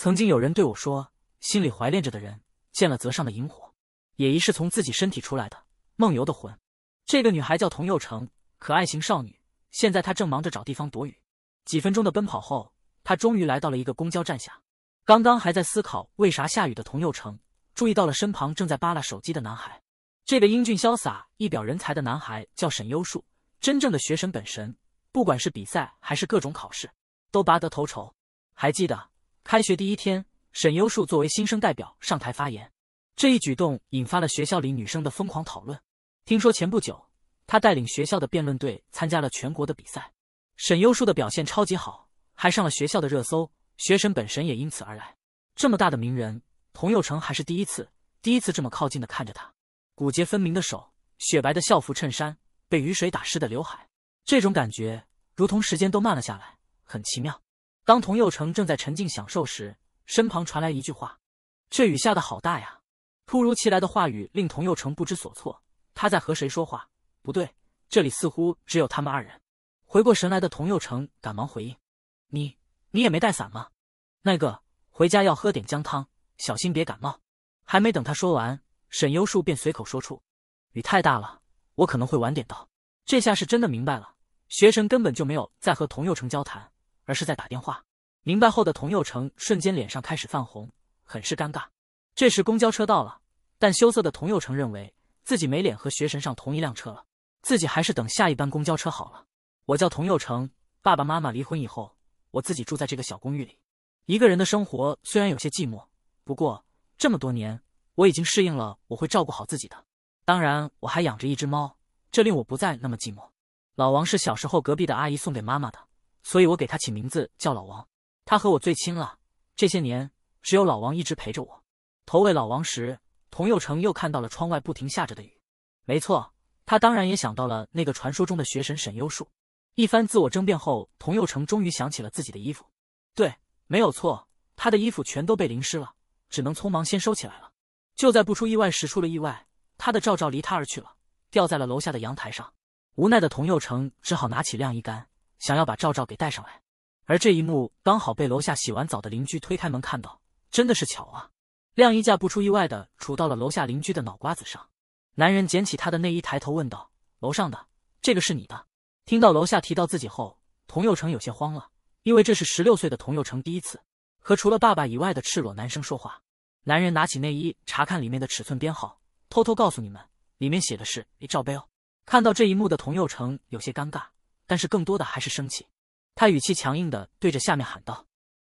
曾经有人对我说：“心里怀恋着的人，见了则上的萤火，也疑是从自己身体出来的梦游的魂。”这个女孩叫童佑成，可爱型少女。现在她正忙着找地方躲雨。几分钟的奔跑后，她终于来到了一个公交站下。刚刚还在思考为啥下雨的童佑成，注意到了身旁正在扒拉手机的男孩。这个英俊潇洒、一表人才的男孩叫沈优树，真正的学神本神，不管是比赛还是各种考试，都拔得头筹。还记得。开学第一天，沈优树作为新生代表上台发言，这一举动引发了学校里女生的疯狂讨论。听说前不久，他带领学校的辩论队参加了全国的比赛，沈优树的表现超级好，还上了学校的热搜，学神本神也因此而来。这么大的名人，童佑成还是第一次，第一次这么靠近的看着他，骨节分明的手，雪白的校服衬衫，被雨水打湿的刘海，这种感觉如同时间都慢了下来，很奇妙。当童佑成正在沉浸享受时，身旁传来一句话：“这雨下的好大呀！”突如其来的话语令童佑成不知所措。他在和谁说话？不对，这里似乎只有他们二人。回过神来的童佑成赶忙回应：“你，你也没带伞吗？”“那个，回家要喝点姜汤，小心别感冒。”还没等他说完，沈优树便随口说出：“雨太大了，我可能会晚点到。”这下是真的明白了，学神根本就没有在和童佑成交谈，而是在打电话。明白后的童佑成瞬间脸上开始泛红，很是尴尬。这时公交车到了，但羞涩的童佑成认为自己没脸和学神上同一辆车了，自己还是等下一班公交车好了。我叫童佑成，爸爸妈妈离婚以后，我自己住在这个小公寓里。一个人的生活虽然有些寂寞，不过这么多年我已经适应了，我会照顾好自己的。当然，我还养着一只猫，这令我不再那么寂寞。老王是小时候隔壁的阿姨送给妈妈的，所以我给他起名字叫老王。他和我最亲了，这些年只有老王一直陪着我。投喂老王时，童佑成又看到了窗外不停下着的雨。没错，他当然也想到了那个传说中的学神沈优树。一番自我争辩后，童佑成终于想起了自己的衣服。对，没有错，他的衣服全都被淋湿了，只能匆忙先收起来了。就在不出意外时出了意外，他的罩罩离他而去了，掉在了楼下的阳台上。无奈的童佑成只好拿起晾衣杆，想要把罩罩给带上来。而这一幕刚好被楼下洗完澡的邻居推开门看到，真的是巧啊！晾衣架不出意外的杵到了楼下邻居的脑瓜子上。男人捡起他的内衣，抬头问道：“楼上的，这个是你的？”听到楼下提到自己后，童佑成有些慌了，因为这是十六岁的童佑成第一次和除了爸爸以外的赤裸男生说话。男人拿起内衣查看里面的尺寸编号，偷偷告诉你们，里面写的是 A 罩杯哦。看到这一幕的童佑成有些尴尬，但是更多的还是生气。他语气强硬的对着下面喊道：“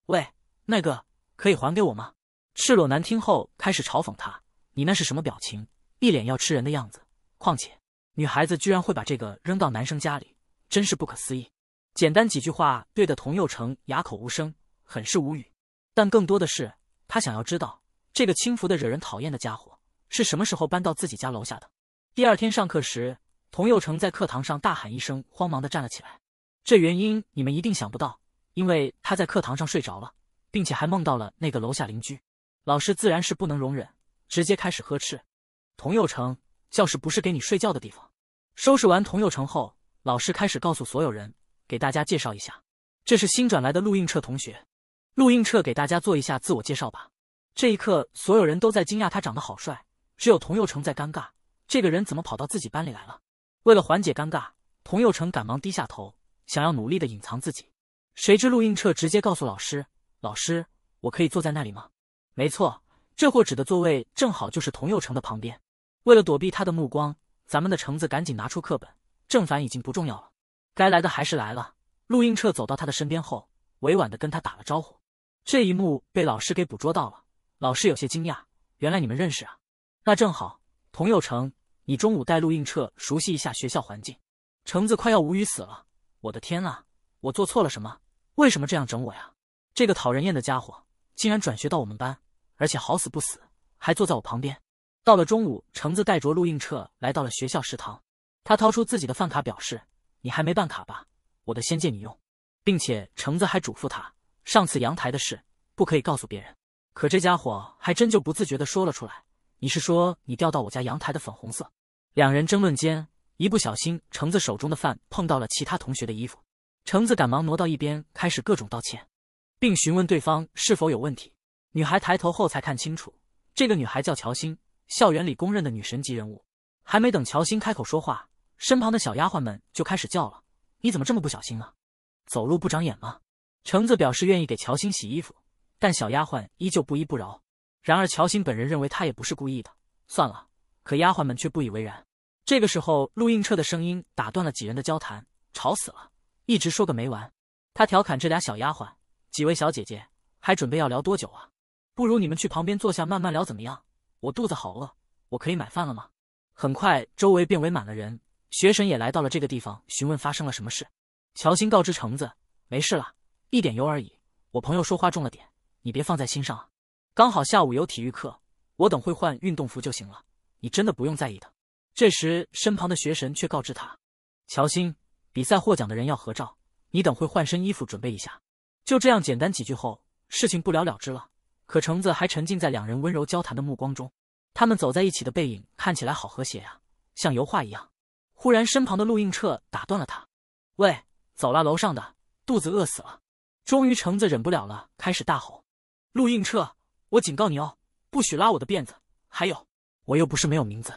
喂，那个可以还给我吗？”赤裸男听后开始嘲讽他：“你那是什么表情？一脸要吃人的样子。况且女孩子居然会把这个扔到男生家里，真是不可思议。”简单几句话，怼得童佑成哑口无声，很是无语。但更多的是，他想要知道这个轻浮的、惹人讨厌的家伙是什么时候搬到自己家楼下的。第二天上课时，童佑成在课堂上大喊一声，慌忙地站了起来。这原因你们一定想不到，因为他在课堂上睡着了，并且还梦到了那个楼下邻居。老师自然是不能容忍，直接开始呵斥：“童佑成，教室不是给你睡觉的地方！”收拾完童佑成后，老师开始告诉所有人：“给大家介绍一下，这是新转来的陆映彻同学。陆映彻，给大家做一下自我介绍吧。”这一刻，所有人都在惊讶，他长得好帅。只有童佑成在尴尬，这个人怎么跑到自己班里来了？为了缓解尴尬，童佑成赶忙低下头。想要努力的隐藏自己，谁知陆映彻直接告诉老师：“老师，我可以坐在那里吗？”没错，这货指的座位正好就是童佑成的旁边。为了躲避他的目光，咱们的橙子赶紧拿出课本。正反已经不重要了，该来的还是来了。陆映彻走到他的身边后，委婉的跟他打了招呼。这一幕被老师给捕捉到了，老师有些惊讶：“原来你们认识啊？那正好，童佑成，你中午带陆映彻熟悉一下学校环境。”橙子快要无语死了。我的天啊！我做错了什么？为什么这样整我呀？这个讨人厌的家伙竟然转学到我们班，而且好死不死还坐在我旁边。到了中午，橙子带着陆映彻来到了学校食堂，他掏出自己的饭卡，表示：“你还没办卡吧？我的先借你用。”并且橙子还嘱咐他，上次阳台的事不可以告诉别人。可这家伙还真就不自觉的说了出来：“你是说你掉到我家阳台的粉红色？”两人争论间。一不小心，橙子手中的饭碰到了其他同学的衣服，橙子赶忙挪到一边，开始各种道歉，并询问对方是否有问题。女孩抬头后才看清楚，这个女孩叫乔欣，校园里公认的女神级人物。还没等乔欣开口说话，身旁的小丫鬟们就开始叫了：“你怎么这么不小心啊？走路不长眼吗？”橙子表示愿意给乔欣洗衣服，但小丫鬟依旧不依不饶。然而乔欣本人认为她也不是故意的，算了。可丫鬟们却不以为然。这个时候，陆映彻的声音打断了几人的交谈，吵死了，一直说个没完。他调侃这俩小丫鬟，几位小姐姐，还准备要聊多久啊？不如你们去旁边坐下慢慢聊怎么样？我肚子好饿，我可以买饭了吗？很快，周围便围满了人。学神也来到了这个地方，询问发生了什么事。乔欣告知橙子，没事了，一点油而已。我朋友说话重了点，你别放在心上啊。刚好下午有体育课，我等会换运动服就行了。你真的不用在意的。这时，身旁的学神却告知他：“乔欣，比赛获奖的人要合照，你等会换身衣服准备一下。”就这样简单几句后，事情不了了之了。可橙子还沉浸在两人温柔交谈的目光中，他们走在一起的背影看起来好和谐呀，像油画一样。忽然，身旁的陆映彻打断了他：“喂，走了，楼上的肚子饿死了。”终于，橙子忍不了了，开始大吼：“陆映彻，我警告你哦，不许拉我的辫子！还有，我又不是没有名字。”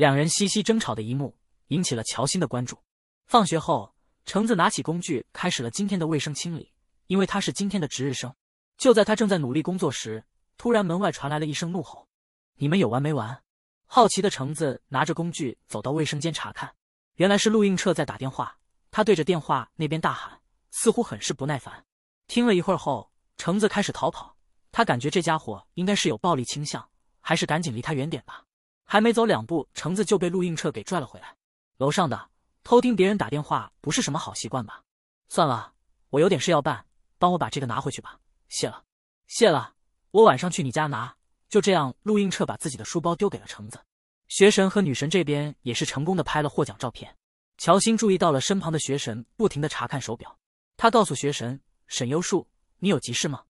两人嘻嘻争吵的一幕引起了乔欣的关注。放学后，橙子拿起工具开始了今天的卫生清理，因为她是今天的值日生。就在她正在努力工作时，突然门外传来了一声怒吼：“你们有完没完？”好奇的橙子拿着工具走到卫生间查看，原来是陆映彻在打电话，他对着电话那边大喊，似乎很是不耐烦。听了一会儿后，橙子开始逃跑，他感觉这家伙应该是有暴力倾向，还是赶紧离他远点吧。还没走两步，橙子就被陆映彻给拽了回来。楼上的，偷听别人打电话不是什么好习惯吧？算了，我有点事要办，帮我把这个拿回去吧，谢了，谢了。我晚上去你家拿。就这样，陆映彻把自己的书包丢给了橙子。学神和女神这边也是成功的拍了获奖照片。乔欣注意到了身旁的学神，不停的查看手表。他告诉学神沈优树：“你有急事吗？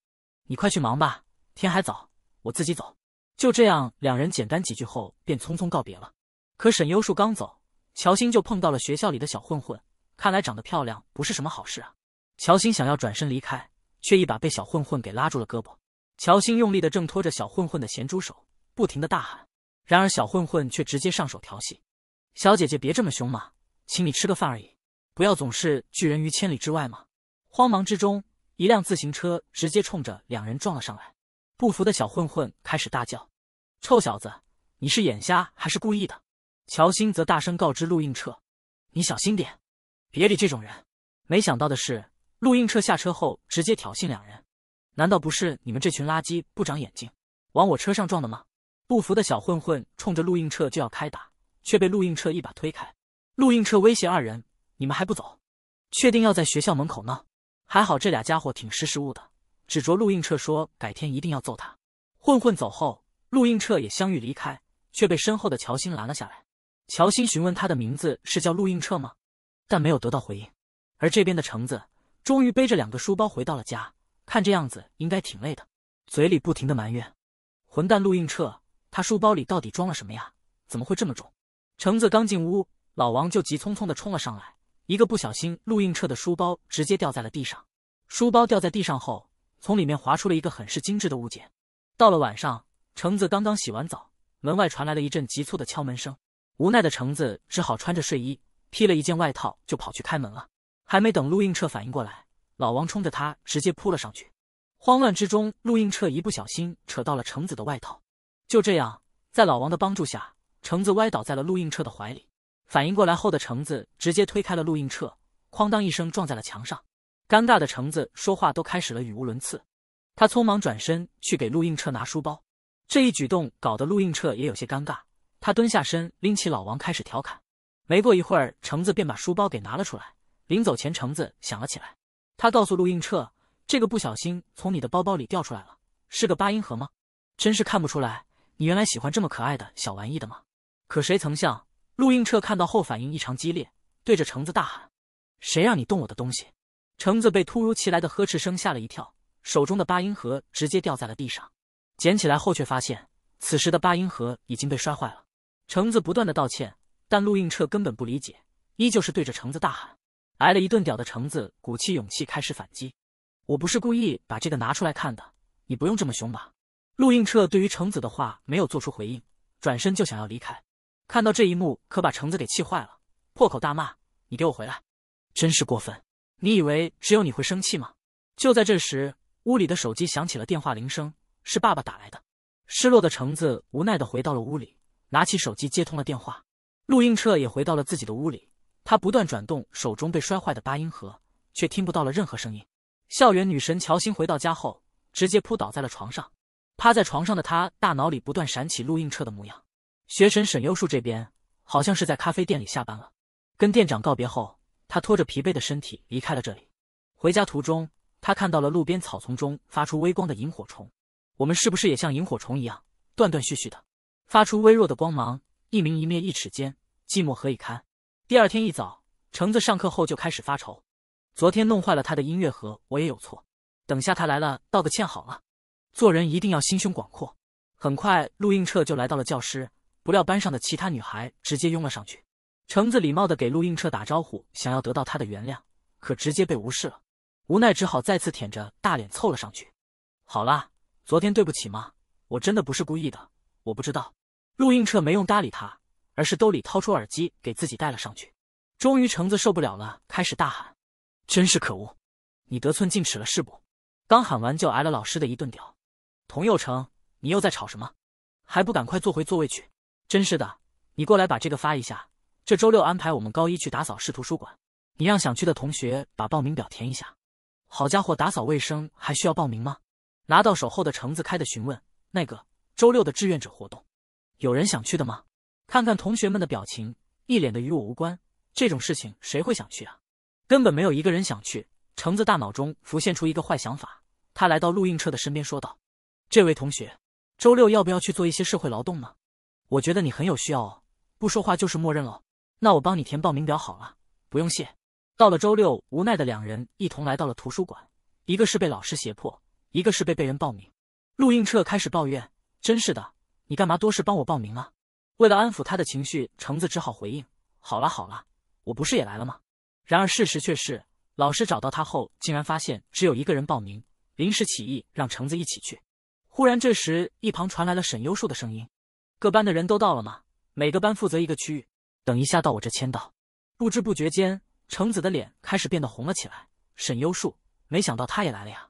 你快去忙吧，天还早，我自己走。”就这样，两人简单几句后便匆匆告别了。可沈优树刚走，乔欣就碰到了学校里的小混混。看来长得漂亮不是什么好事啊！乔欣想要转身离开，却一把被小混混给拉住了胳膊。乔欣用力的挣脱着小混混的咸猪手，不停的大喊。然而小混混却直接上手调戏：“小姐姐别这么凶嘛，请你吃个饭而已，不要总是拒人于千里之外嘛！”慌忙之中，一辆自行车直接冲着两人撞了上来。不服的小混混开始大叫。臭小子，你是眼瞎还是故意的？乔欣则大声告知陆映彻：“你小心点，别理这种人。”没想到的是，陆映彻下车后直接挑衅两人：“难道不是你们这群垃圾不长眼睛，往我车上撞的吗？”不服的小混混冲着陆映彻就要开打，却被陆映彻一把推开。陆映彻威胁二人：“你们还不走？确定要在学校门口闹？还好这俩家伙挺识时务的，指着陆映彻说改天一定要揍他。”混混走后。陆应彻也相遇离开，却被身后的乔欣拦了下来。乔欣询问他的名字是叫陆应彻吗？但没有得到回应。而这边的橙子终于背着两个书包回到了家，看这样子应该挺累的，嘴里不停的埋怨：“混蛋陆应彻，他书包里到底装了什么呀？怎么会这么重？”橙子刚进屋，老王就急匆匆的冲了上来，一个不小心，陆映彻的书包直接掉在了地上。书包掉在地上后，从里面滑出了一个很是精致的物件。到了晚上。橙子刚刚洗完澡，门外传来了一阵急促的敲门声。无奈的橙子只好穿着睡衣，披了一件外套就跑去开门了。还没等陆映彻反应过来，老王冲着他直接扑了上去。慌乱之中，陆映彻一不小心扯到了橙子的外套。就这样，在老王的帮助下，橙子歪倒在了陆映彻的怀里。反应过来后的橙子直接推开了陆映彻，哐当一声撞在了墙上。尴尬的橙子说话都开始了语无伦次。他匆忙转身去给陆映彻拿书包。这一举动搞得陆映彻也有些尴尬，他蹲下身拎起老王开始调侃。没过一会儿，橙子便把书包给拿了出来。临走前，橙子想了起来，他告诉陆映彻：“这个不小心从你的包包里掉出来了，是个八音盒吗？真是看不出来，你原来喜欢这么可爱的小玩意的吗？”可谁曾想，陆映彻看到后反应异常激烈，对着橙子大喊：“谁让你动我的东西！”橙子被突如其来的呵斥声吓了一跳，手中的八音盒直接掉在了地上。捡起来后，却发现此时的八音盒已经被摔坏了。橙子不断的道歉，但陆映彻根本不理解，依旧是对着橙子大喊。挨了一顿屌的橙子鼓起勇气开始反击：“我不是故意把这个拿出来看的，你不用这么凶吧？”陆映彻对于橙子的话没有做出回应，转身就想要离开。看到这一幕，可把橙子给气坏了，破口大骂：“你给我回来！真是过分！你以为只有你会生气吗？”就在这时，屋里的手机响起了电话铃声。是爸爸打来的。失落的橙子无奈的回到了屋里，拿起手机接通了电话。陆映彻也回到了自己的屋里，他不断转动手中被摔坏的八音盒，却听不到了任何声音。校园女神乔欣回到家后，直接扑倒在了床上。趴在床上的她，大脑里不断闪起陆映彻的模样。学神沈优树这边好像是在咖啡店里下班了，跟店长告别后，他拖着疲惫的身体离开了这里。回家途中，他看到了路边草丛中发出微光的萤火虫。我们是不是也像萤火虫一样，断断续续的发出微弱的光芒，一明一灭，一尺间，寂寞何以堪？第二天一早，橙子上课后就开始发愁，昨天弄坏了他的音乐盒，我也有错，等下他来了道个歉好了。做人一定要心胸广阔。很快，陆映彻就来到了教室，不料班上的其他女孩直接拥了上去。橙子礼貌的给陆映彻打招呼，想要得到他的原谅，可直接被无视了。无奈，只好再次舔着大脸凑了上去。好啦，昨天对不起吗？我真的不是故意的，我不知道。陆映彻没用搭理他，而是兜里掏出耳机给自己戴了上去。终于橙子受不了了，开始大喊：“真是可恶！你得寸进尺了是不？”刚喊完就挨了老师的一顿屌。童佑成，你又在吵什么？还不赶快坐回座位去！真是的，你过来把这个发一下。这周六安排我们高一去打扫市图书馆，你让想去的同学把报名表填一下。好家伙，打扫卫生还需要报名吗？拿到手后的橙子开的询问：“那个周六的志愿者活动，有人想去的吗？”看看同学们的表情，一脸的与我无关。这种事情谁会想去啊？根本没有一个人想去。橙子大脑中浮现出一个坏想法，他来到陆映彻的身边说道：“这位同学，周六要不要去做一些社会劳动呢？我觉得你很有需要。哦。不说话就是默认喽。那我帮你填报名表好了，不用谢。”到了周六，无奈的两人一同来到了图书馆，一个是被老师胁迫。一个是被被人报名，陆应彻开始抱怨：“真是的，你干嘛多事帮我报名啊？”为了安抚他的情绪，橙子只好回应：“好了好了，我不是也来了吗？”然而事实却是，老师找到他后，竟然发现只有一个人报名，临时起意让橙子一起去。忽然，这时一旁传来了沈优树的声音：“各班的人都到了吗？每个班负责一个区域，等一下到我这签到。”不知不觉间，橙子的脸开始变得红了起来。沈优树没想到他也来了呀。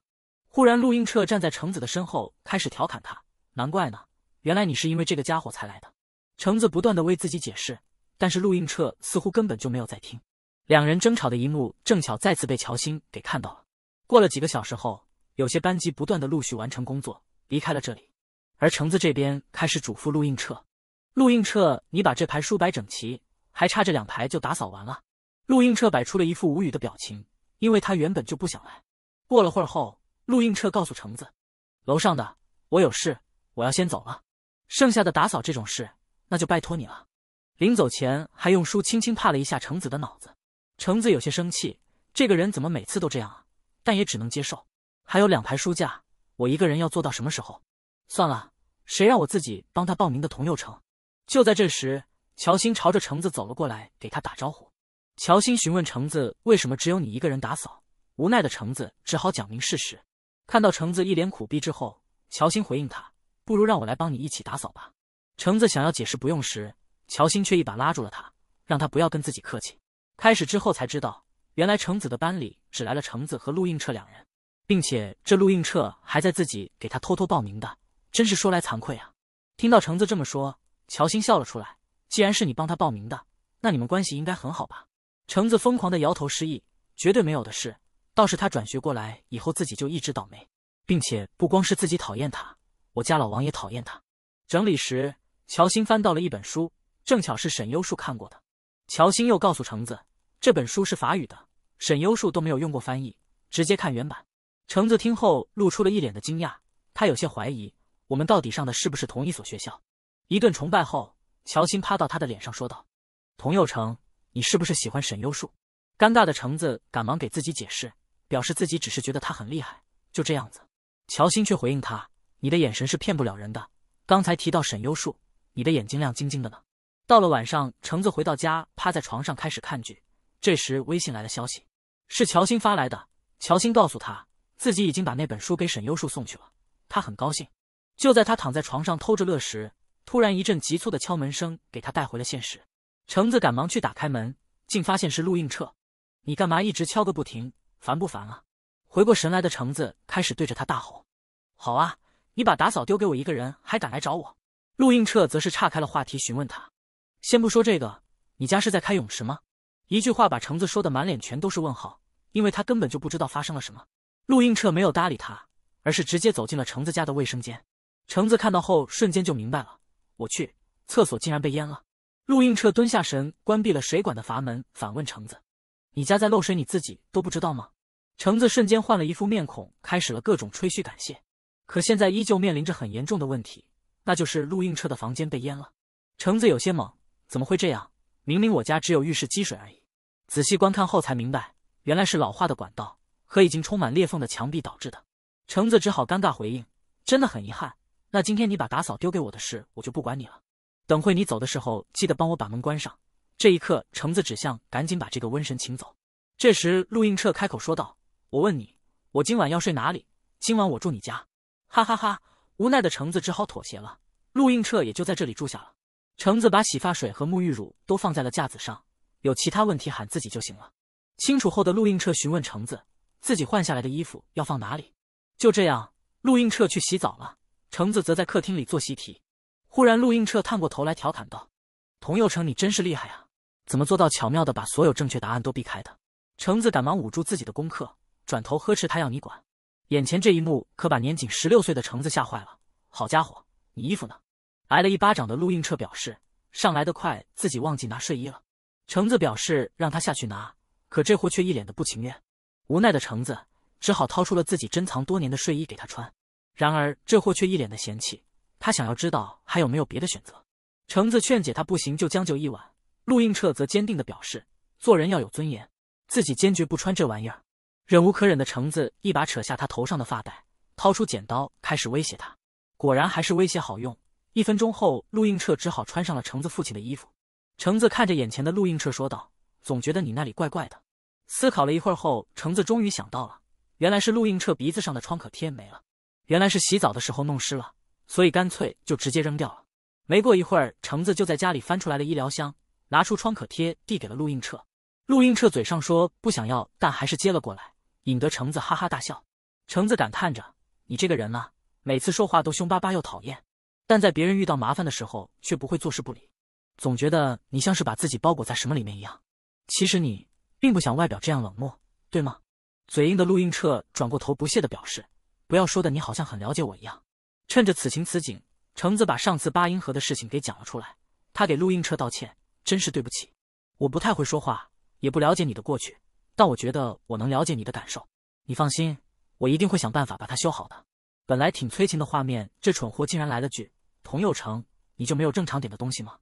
忽然，陆映彻站在橙子的身后，开始调侃他：“难怪呢，原来你是因为这个家伙才来的。”橙子不断的为自己解释，但是陆映彻似乎根本就没有在听。两人争吵的一幕正巧再次被乔欣给看到了。过了几个小时后，有些班级不断的陆续完成工作，离开了这里。而橙子这边开始嘱咐陆映彻：“陆映彻，你把这排书摆整齐，还差这两排就打扫完了。”陆映彻摆出了一副无语的表情，因为他原本就不想来。过了会儿后。陆映彻告诉橙子：“楼上的，我有事，我要先走了。剩下的打扫这种事，那就拜托你了。”临走前，还用书轻轻拍了一下橙子的脑子。橙子有些生气，这个人怎么每次都这样啊？但也只能接受。还有两排书架，我一个人要做到什么时候？算了，谁让我自己帮他报名的童幼成。就在这时，乔欣朝着橙子走了过来，给他打招呼。乔欣询问橙子为什么只有你一个人打扫，无奈的橙子只好讲明事实。看到橙子一脸苦逼之后，乔欣回应他：“不如让我来帮你一起打扫吧。”橙子想要解释不用时，乔欣却一把拉住了他，让他不要跟自己客气。开始之后才知道，原来橙子的班里只来了橙子和陆映彻两人，并且这陆映彻还在自己给他偷偷报名的，真是说来惭愧啊。听到橙子这么说，乔欣笑了出来：“既然是你帮他报名的，那你们关系应该很好吧？”橙子疯狂的摇头示意：“绝对没有的事。”倒是他转学过来以后，自己就一直倒霉，并且不光是自己讨厌他，我家老王也讨厌他。整理时，乔欣翻到了一本书，正巧是沈优树看过的。乔欣又告诉橙子，这本书是法语的，沈优树都没有用过翻译，直接看原版。橙子听后露出了一脸的惊讶，他有些怀疑我们到底上的是不是同一所学校。一顿崇拜后，乔欣趴到他的脸上说道：“童佑成，你是不是喜欢沈优树？”尴尬的橙子赶忙给自己解释。表示自己只是觉得他很厉害，就这样子。乔欣却回应他：“你的眼神是骗不了人的。”刚才提到沈优树，你的眼睛亮晶晶的呢。到了晚上，橙子回到家，趴在床上开始看剧。这时微信来了消息，是乔欣发来的。乔欣告诉他，自己已经把那本书给沈优树送去了，他很高兴。就在他躺在床上偷着乐时，突然一阵急促的敲门声给他带回了现实。橙子赶忙去打开门，竟发现是陆映彻：“你干嘛一直敲个不停？”烦不烦啊？回过神来的橙子开始对着他大吼：“好啊，你把打扫丢给我一个人，还敢来找我？”陆映彻则是岔开了话题询问他：“先不说这个，你家是在开泳池吗？”一句话把橙子说的满脸全都是问号，因为他根本就不知道发生了什么。陆映彻没有搭理他，而是直接走进了橙子家的卫生间。橙子看到后瞬间就明白了：“我去，厕所竟然被淹了！”陆映彻蹲下身关闭了水管的阀门，反问橙子。你家在漏水，你自己都不知道吗？橙子瞬间换了一副面孔，开始了各种吹嘘感谢。可现在依旧面临着很严重的问题，那就是陆映彻的房间被淹了。橙子有些懵，怎么会这样？明明我家只有浴室积水而已。仔细观看后才明白，原来是老化的管道和已经充满裂缝的墙壁导致的。橙子只好尴尬回应：“真的很遗憾。”那今天你把打扫丢给我的事，我就不管你了。等会你走的时候，记得帮我把门关上。这一刻，橙子只想赶紧把这个瘟神请走。这时，陆应彻开口说道：“我问你，我今晚要睡哪里？今晚我住你家。”哈哈哈！无奈的橙子只好妥协了。陆应彻也就在这里住下了。橙子把洗发水和沐浴乳都放在了架子上，有其他问题喊自己就行了。清楚后的陆应彻询问橙子，自己换下来的衣服要放哪里？就这样，陆应彻去洗澡了，橙子则在客厅里做习题。忽然，陆应彻探过头来调侃道：“童佑成，你真是厉害啊！”怎么做到巧妙的把所有正确答案都避开的？橙子赶忙捂住自己的功课，转头呵斥他：“要你管！”眼前这一幕可把年仅十六岁的橙子吓坏了。好家伙，你衣服呢？挨了一巴掌的陆映彻表示：“上来的快，自己忘记拿睡衣了。”橙子表示让他下去拿，可这货却一脸的不情愿。无奈的橙子只好掏出了自己珍藏多年的睡衣给他穿，然而这货却一脸的嫌弃。他想要知道还有没有别的选择。橙子劝解他不行，就将就一晚。陆应彻则坚定的表示，做人要有尊严，自己坚决不穿这玩意儿。忍无可忍的橙子一把扯下他头上的发带，掏出剪刀开始威胁他。果然还是威胁好用。一分钟后，陆应彻只好穿上了橙子父亲的衣服。橙子看着眼前的陆应彻说道：“总觉得你那里怪怪的。”思考了一会儿后，橙子终于想到了，原来是陆应彻鼻子上的创可贴没了，原来是洗澡的时候弄湿了，所以干脆就直接扔掉了。没过一会儿，橙子就在家里翻出来了医疗箱。拿出创可贴递给了陆映彻，陆映彻嘴上说不想要，但还是接了过来，引得橙子哈哈大笑。橙子感叹着：“你这个人呢，每次说话都凶巴巴又讨厌，但在别人遇到麻烦的时候却不会坐视不理。总觉得你像是把自己包裹在什么里面一样。其实你并不想外表这样冷漠，对吗？”嘴硬的陆映彻转过头不屑的表示：“不要说的，你好像很了解我一样。”趁着此情此景，橙子把上次八音盒的事情给讲了出来，他给陆映彻道歉。真是对不起，我不太会说话，也不了解你的过去，但我觉得我能了解你的感受。你放心，我一定会想办法把它修好的。本来挺催情的画面，这蠢货竟然来了句：“童佑成，你就没有正常点的东西吗？”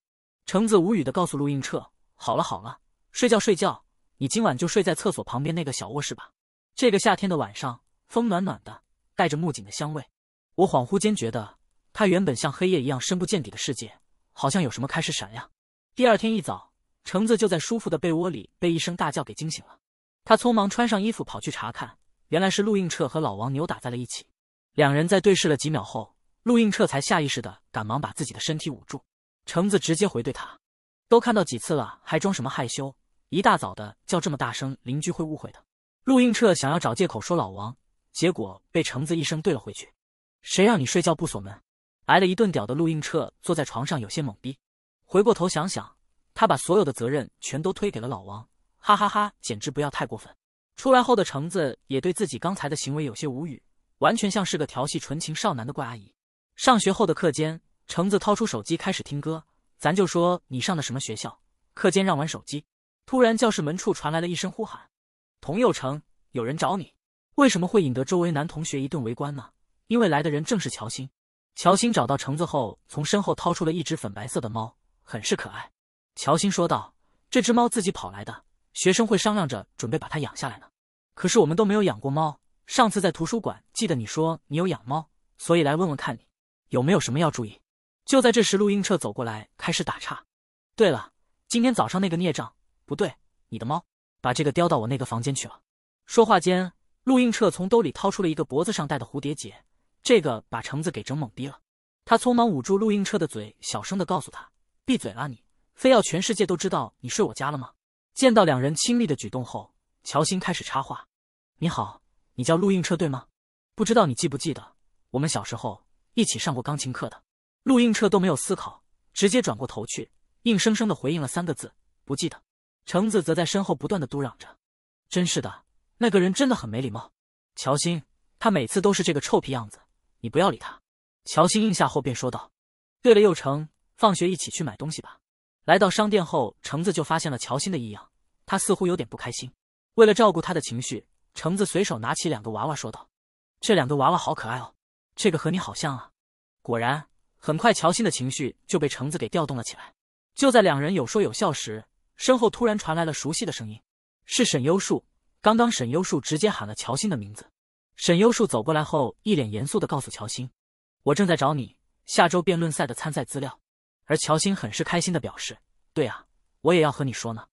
橙子无语的告诉陆映彻：“好了好了，睡觉睡觉，你今晚就睡在厕所旁边那个小卧室吧。”这个夏天的晚上，风暖暖的，带着木槿的香味。我恍惚间觉得，他原本像黑夜一样深不见底的世界，好像有什么开始闪亮。第二天一早，橙子就在舒服的被窝里被一声大叫给惊醒了。他匆忙穿上衣服跑去查看，原来是陆应彻和老王扭打在了一起。两人在对视了几秒后，陆应彻才下意识的赶忙把自己的身体捂住。橙子直接回怼他：“都看到几次了，还装什么害羞？一大早的叫这么大声，邻居会误会的。”陆应彻想要找借口说老王，结果被橙子一声怼了回去：“谁让你睡觉不锁门？挨了一顿屌的。”陆应彻坐在床上有些懵逼。回过头想想，他把所有的责任全都推给了老王，哈哈哈，简直不要太过分！出来后的橙子也对自己刚才的行为有些无语，完全像是个调戏纯情少男的怪阿姨。上学后的课间，橙子掏出手机开始听歌。咱就说你上的什么学校？课间让玩手机？突然教室门处传来了一声呼喊：“童佑成，有人找你。”为什么会引得周围男同学一顿围观呢？因为来的人正是乔欣。乔欣找到橙子后，从身后掏出了一只粉白色的猫。很是可爱，乔欣说道：“这只猫自己跑来的，学生会商量着准备把它养下来呢。可是我们都没有养过猫。上次在图书馆，记得你说你有养猫，所以来问问看你有没有什么要注意。”就在这时，陆英彻走过来，开始打岔：“对了，今天早上那个孽障，不对，你的猫把这个叼到我那个房间去了。”说话间，陆英彻从兜里掏出了一个脖子上戴的蝴蝶结，这个把橙子给整懵逼了。他匆忙捂住陆英彻的嘴，小声的告诉他。闭嘴了！你非要全世界都知道你睡我家了吗？见到两人亲密的举动后，乔欣开始插话：“你好，你叫陆映彻对吗？不知道你记不记得我们小时候一起上过钢琴课的？”陆映彻都没有思考，直接转过头去，硬生生的回应了三个字：“不记得。”橙子则在身后不断的嘟嚷着：“真是的，那个人真的很没礼貌。”乔欣，他每次都是这个臭皮样子，你不要理他。乔欣应下后便说道：“对了，幼橙。”放学一起去买东西吧。来到商店后，橙子就发现了乔欣的异样，他似乎有点不开心。为了照顾他的情绪，橙子随手拿起两个娃娃说道：“这两个娃娃好可爱哦，这个和你好像啊。”果然，很快乔欣的情绪就被橙子给调动了起来。就在两人有说有笑时，身后突然传来了熟悉的声音，是沈优树。刚刚沈优树直接喊了乔欣的名字。沈优树走过来后，一脸严肃的告诉乔欣：“我正在找你下周辩论赛的参赛资料。”而乔欣很是开心的表示：“对啊，我也要和你说呢。”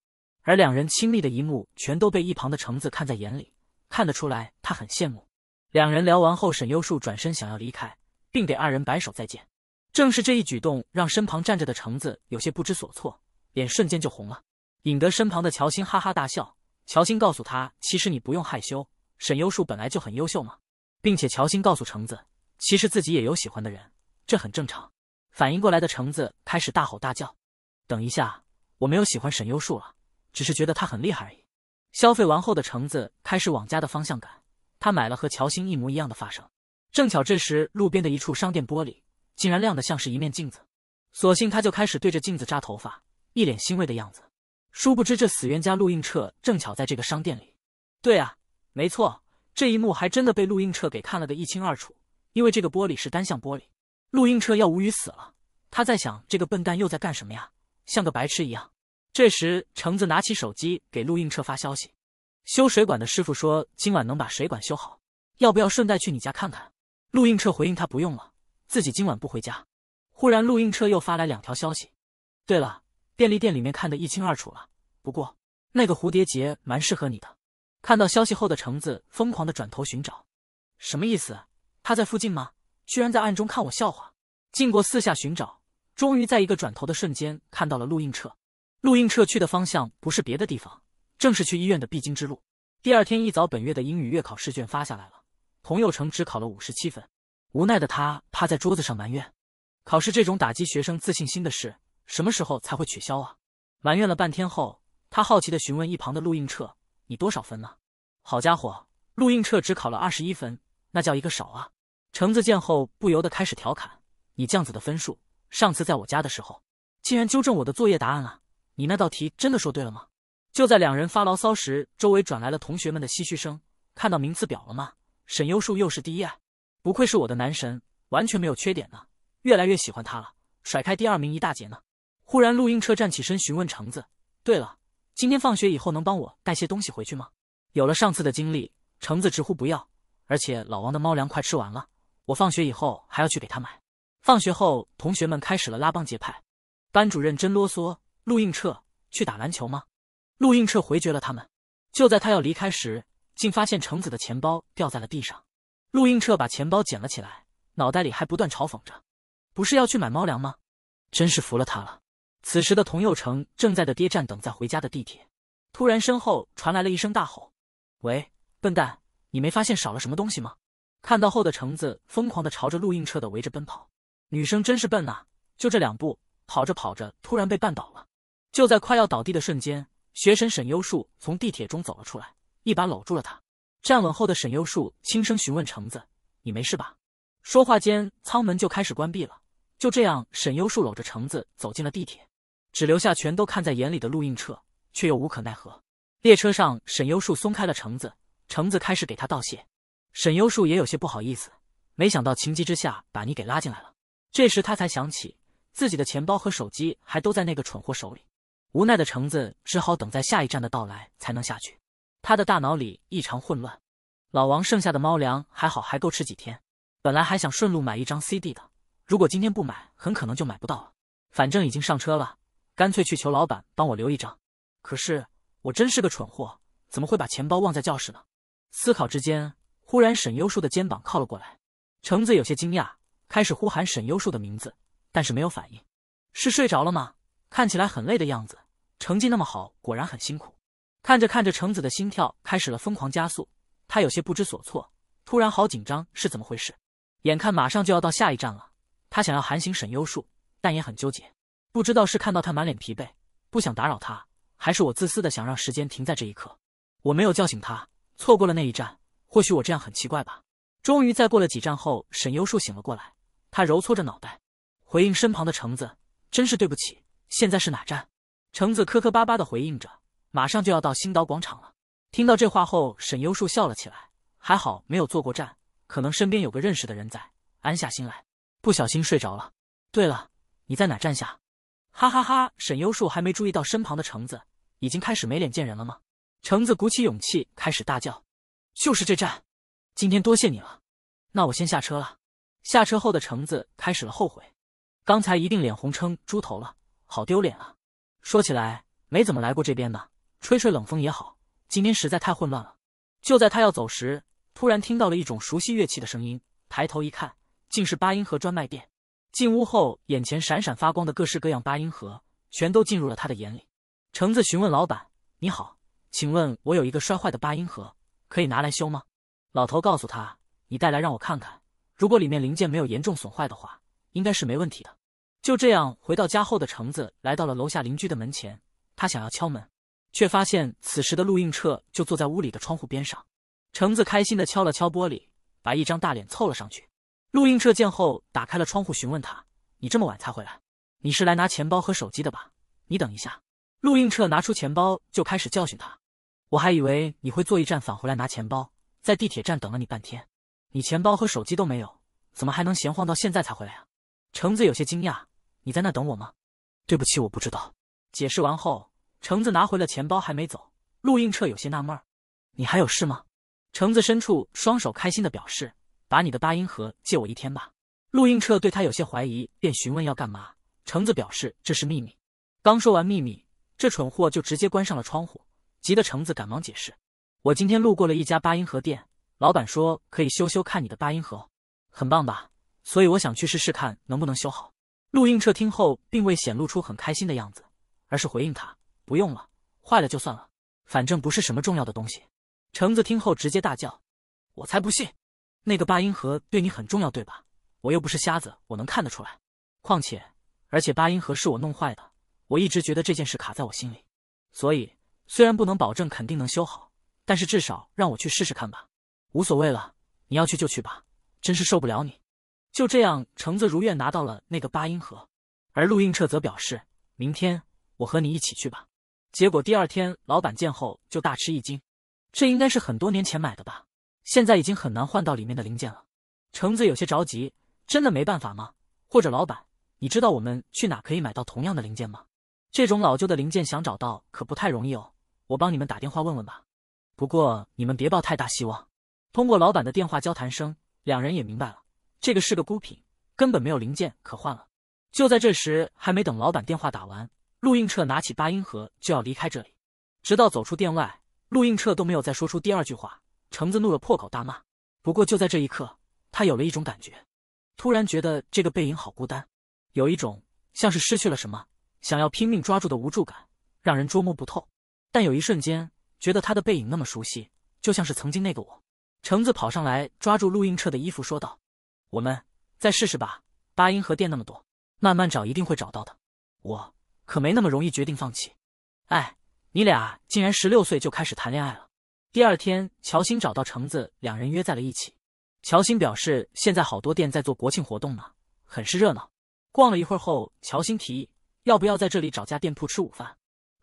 而两人亲密的一幕全都被一旁的橙子看在眼里，看得出来他很羡慕。两人聊完后，沈优树转身想要离开，并给二人摆手再见。正是这一举动，让身旁站着的橙子有些不知所措，脸瞬间就红了，引得身旁的乔欣哈哈大笑。乔欣告诉他：“其实你不用害羞，沈优树本来就很优秀嘛。”并且乔欣告诉橙子：“其实自己也有喜欢的人，这很正常。”反应过来的橙子开始大吼大叫：“等一下，我没有喜欢沈优树了，只是觉得他很厉害而已。”消费完后的橙子开始往家的方向赶，他买了和乔欣一模一样的发绳。正巧这时，路边的一处商店玻璃竟然亮得像是一面镜子，索性他就开始对着镜子扎头发，一脸欣慰的样子。殊不知，这死冤家陆映彻正巧在这个商店里。对啊，没错，这一幕还真的被陆映彻给看了个一清二楚，因为这个玻璃是单向玻璃。陆英彻要无语死了，他在想这个笨蛋又在干什么呀，像个白痴一样。这时，橙子拿起手机给陆应彻发消息：“修水管的师傅说今晚能把水管修好，要不要顺带去你家看看？”陆应彻回应他不用了，自己今晚不回家。忽然，陆应彻又发来两条消息：“对了，便利店里面看得一清二楚了，不过那个蝴蝶结蛮适合你的。”看到消息后的橙子疯狂的转头寻找，什么意思？他在附近吗？居然在暗中看我笑话！经过四下寻找，终于在一个转头的瞬间看到了陆应彻。陆应彻去的方向不是别的地方，正是去医院的必经之路。第二天一早，本月的英语月考试卷发下来了。童幼成只考了五十七分，无奈的他趴在桌子上埋怨：“考试这种打击学生自信心的事，什么时候才会取消啊？”埋怨了半天后，他好奇的询问一旁的陆应彻：“你多少分呢？”好家伙，陆应彻只考了二十一分，那叫一个少啊！橙子见后，不由得开始调侃：“你酱子的分数，上次在我家的时候，竟然纠正我的作业答案了。你那道题真的说对了吗？”就在两人发牢骚时，周围转来了同学们的唏嘘声。看到名次表了吗？沈优树又是第一啊！不愧是我的男神，完全没有缺点呢，越来越喜欢他了，甩开第二名一大截呢。忽然，陆音彻站起身询问橙子：“对了，今天放学以后能帮我带些东西回去吗？”有了上次的经历，橙子直呼不要，而且老王的猫粮快吃完了。我放学以后还要去给他买。放学后，同学们开始了拉帮结派。班主任真啰嗦。陆映彻，去打篮球吗？陆映彻回绝了他们。就在他要离开时，竟发现橙子的钱包掉在了地上。陆映彻把钱包捡了起来，脑袋里还不断嘲讽着：“不是要去买猫粮吗？真是服了他了。”此时的童佑成正在的爹站等在回家的地铁，突然身后传来了一声大吼：“喂，笨蛋，你没发现少了什么东西吗？”看到后的橙子疯狂的朝着陆映彻的围着奔跑，女生真是笨啊！就这两步，跑着跑着突然被绊倒了。就在快要倒地的瞬间，学神沈优树从地铁中走了出来，一把搂住了她。站稳后的沈优树轻声询问橙子：“你没事吧？”说话间，舱门就开始关闭了。就这样，沈优树搂着橙子走进了地铁，只留下全都看在眼里的陆映彻，却又无可奈何。列车上，沈优树松开了橙子，橙子开始给他道谢。沈优树也有些不好意思，没想到情急之下把你给拉进来了。这时他才想起自己的钱包和手机还都在那个蠢货手里，无奈的橙子只好等在下一站的到来才能下去。他的大脑里异常混乱。老王剩下的猫粮还好还够吃几天，本来还想顺路买一张 CD 的，如果今天不买，很可能就买不到了。反正已经上车了，干脆去求老板帮我留一张。可是我真是个蠢货，怎么会把钱包忘在教室呢？思考之间。忽然，沈优树的肩膀靠了过来，橙子有些惊讶，开始呼喊沈优树的名字，但是没有反应，是睡着了吗？看起来很累的样子，成绩那么好，果然很辛苦。看着看着，橙子的心跳开始了疯狂加速，她有些不知所措，突然好紧张，是怎么回事？眼看马上就要到下一站了，她想要喊醒沈优树，但也很纠结，不知道是看到他满脸疲惫，不想打扰他，还是我自私的想让时间停在这一刻。我没有叫醒他，错过了那一站。或许我这样很奇怪吧。终于在过了几站后，沈优树醒了过来，他揉搓着脑袋，回应身旁的橙子：“真是对不起。”现在是哪站？橙子磕磕巴巴的回应着：“马上就要到星岛广场了。”听到这话后，沈优树笑了起来，还好没有坐过站，可能身边有个认识的人在，安下心来，不小心睡着了。对了，你在哪站下？哈哈哈！沈优树还没注意到身旁的橙子已经开始没脸见人了吗？橙子鼓起勇气开始大叫。就是这站，今天多谢你了，那我先下车了。下车后的橙子开始了后悔，刚才一定脸红成猪头了，好丢脸啊！说起来没怎么来过这边呢，吹吹冷风也好。今天实在太混乱了。就在他要走时，突然听到了一种熟悉乐器的声音，抬头一看，竟是八音盒专卖店。进屋后，眼前闪闪发光的各式各样八音盒，全都进入了他的眼里。橙子询问老板：“你好，请问我有一个摔坏的八音盒。”可以拿来修吗？老头告诉他：“你带来让我看看，如果里面零件没有严重损坏的话，应该是没问题的。”就这样，回到家后的橙子来到了楼下邻居的门前，他想要敲门，却发现此时的陆映彻就坐在屋里的窗户边上。橙子开心地敲了敲玻璃，把一张大脸凑了上去。陆映彻见后，打开了窗户询问他：“你这么晚才回来？你是来拿钱包和手机的吧？”你等一下。陆映彻拿出钱包就开始教训他。我还以为你会坐一站返回来拿钱包，在地铁站等了你半天，你钱包和手机都没有，怎么还能闲晃到现在才回来啊？橙子有些惊讶：“你在那等我吗？”“对不起，我不知道。”解释完后，橙子拿回了钱包，还没走。陆映彻有些纳闷：“你还有事吗？”橙子伸出双手，开心的表示：“把你的八音盒借我一天吧。”陆映彻对他有些怀疑，便询问要干嘛。橙子表示这是秘密。刚说完秘密，这蠢货就直接关上了窗户。急得橙子赶忙解释：“我今天路过了一家八音盒店，老板说可以修修看你的八音盒，很棒吧？所以我想去试试看能不能修好。”陆映彻听后，并未显露出很开心的样子，而是回应他：“不用了，坏了就算了，反正不是什么重要的东西。”橙子听后直接大叫：“我才不信！那个八音盒对你很重要，对吧？我又不是瞎子，我能看得出来。况且，而且八音盒是我弄坏的，我一直觉得这件事卡在我心里，所以。”虽然不能保证肯定能修好，但是至少让我去试试看吧。无所谓了，你要去就去吧，真是受不了你。就这样，橙子如愿拿到了那个八音盒，而陆映彻则表示明天我和你一起去吧。结果第二天，老板见后就大吃一惊，这应该是很多年前买的吧？现在已经很难换到里面的零件了。橙子有些着急，真的没办法吗？或者老板，你知道我们去哪可以买到同样的零件吗？这种老旧的零件想找到可不太容易哦。我帮你们打电话问问吧，不过你们别抱太大希望。通过老板的电话交谈声，两人也明白了，这个是个孤品，根本没有零件可换了。就在这时，还没等老板电话打完，陆映彻拿起八音盒就要离开这里。直到走出店外，陆映彻都没有再说出第二句话。橙子怒了，破口大骂。不过就在这一刻，他有了一种感觉，突然觉得这个背影好孤单，有一种像是失去了什么，想要拼命抓住的无助感，让人捉摸不透。但有一瞬间，觉得他的背影那么熟悉，就像是曾经那个我。橙子跑上来，抓住陆映彻的衣服，说道：“我们再试试吧，八音盒店那么多，慢慢找，一定会找到的。我可没那么容易决定放弃。”哎，你俩竟然十六岁就开始谈恋爱了。第二天，乔欣找到橙子，两人约在了一起。乔欣表示，现在好多店在做国庆活动呢，很是热闹。逛了一会儿后，乔欣提议，要不要在这里找家店铺吃午饭？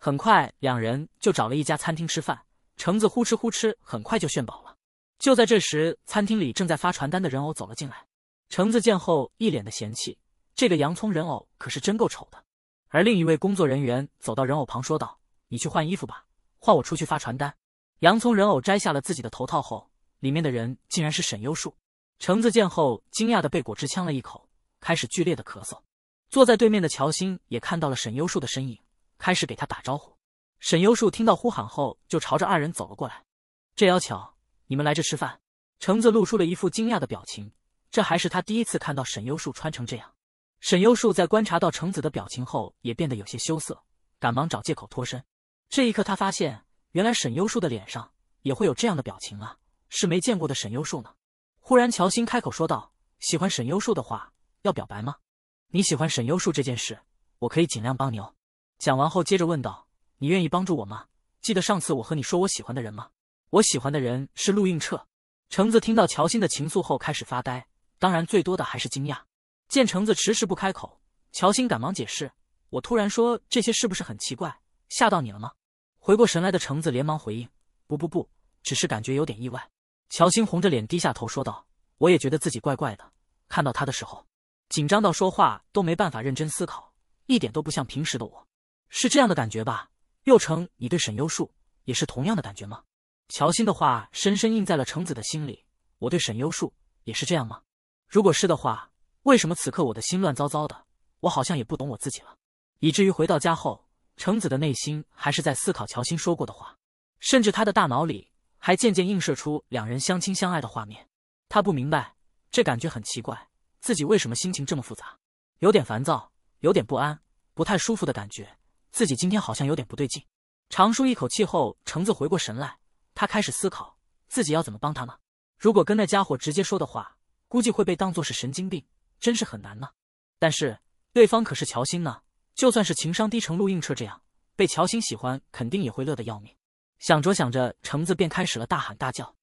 很快，两人就找了一家餐厅吃饭。橙子呼哧呼哧，很快就炫饱了。就在这时，餐厅里正在发传单的人偶走了进来。橙子见后，一脸的嫌弃：“这个洋葱人偶可是真够丑的。”而另一位工作人员走到人偶旁，说道：“你去换衣服吧，换我出去发传单。”洋葱人偶摘下了自己的头套后，里面的人竟然是沈优树。橙子见后，惊讶的被果汁呛了一口，开始剧烈的咳嗽。坐在对面的乔欣也看到了沈优树的身影。开始给他打招呼，沈优树听到呼喊后就朝着二人走了过来。这要巧，你们来这吃饭？橙子露出了一副惊讶的表情，这还是他第一次看到沈优树穿成这样。沈优树在观察到橙子的表情后，也变得有些羞涩，赶忙找借口脱身。这一刻，他发现原来沈优树的脸上也会有这样的表情啊，是没见过的沈优树呢。忽然，乔欣开口说道：“喜欢沈优树的话，要表白吗？你喜欢沈优树这件事，我可以尽量帮你哦。”讲完后，接着问道：“你愿意帮助我吗？记得上次我和你说我喜欢的人吗？我喜欢的人是陆映彻。”橙子听到乔欣的情愫后，开始发呆，当然最多的还是惊讶。见橙子迟迟不开口，乔欣赶忙解释：“我突然说这些，是不是很奇怪？吓到你了吗？”回过神来的橙子连忙回应：“不不不，只是感觉有点意外。”乔欣红着脸低下头说道：“我也觉得自己怪怪的。看到他的时候，紧张到说话都没办法认真思考，一点都不像平时的我。”是这样的感觉吧？又成，你对沈优树也是同样的感觉吗？乔欣的话深深印在了橙子的心里。我对沈优树也是这样吗？如果是的话，为什么此刻我的心乱糟糟的？我好像也不懂我自己了，以至于回到家后，橙子的内心还是在思考乔欣说过的话，甚至他的大脑里还渐渐映射出两人相亲相爱的画面。他不明白，这感觉很奇怪，自己为什么心情这么复杂？有点烦躁，有点不安，不太舒服的感觉。自己今天好像有点不对劲，长舒一口气后，橙子回过神来，他开始思考自己要怎么帮他呢？如果跟那家伙直接说的话，估计会被当作是神经病，真是很难呢。但是对方可是乔欣呢，就算是情商低成陆映彻这样，被乔欣喜欢肯定也会乐得要命。想着想着，橙子便开始了大喊大叫，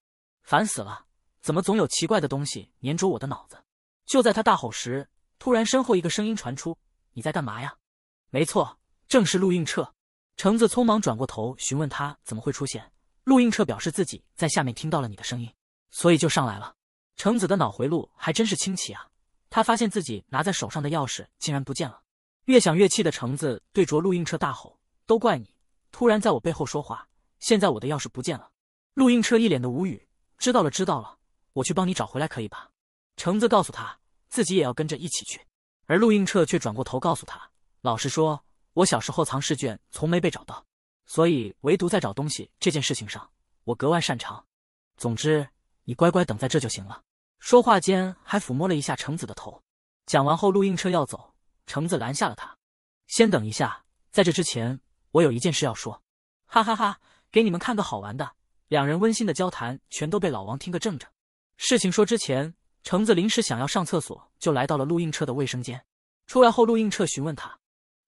烦死了！怎么总有奇怪的东西粘着我的脑子？就在他大吼时，突然身后一个声音传出：“你在干嘛呀？”没错。正是陆应彻，橙子匆忙转过头询问他怎么会出现。陆应彻表示自己在下面听到了你的声音，所以就上来了。橙子的脑回路还真是清奇啊！他发现自己拿在手上的钥匙竟然不见了。越想越气的橙子对着陆应彻大吼：“都怪你！突然在我背后说话，现在我的钥匙不见了。”陆应彻一脸的无语：“知道了，知道了，我去帮你找回来可以吧？”橙子告诉他自己也要跟着一起去，而陆应彻却转过头告诉他：“老实说。”我小时候藏试卷从没被找到，所以唯独在找东西这件事情上，我格外擅长。总之，你乖乖等在这就行了。说话间还抚摸了一下橙子的头。讲完后，陆映彻要走，橙子拦下了他：“先等一下，在这之前，我有一件事要说。”哈哈哈，给你们看个好玩的。两人温馨的交谈全都被老王听个正着。事情说之前，橙子临时想要上厕所，就来到了陆映彻的卫生间。出来后，陆映彻询问他。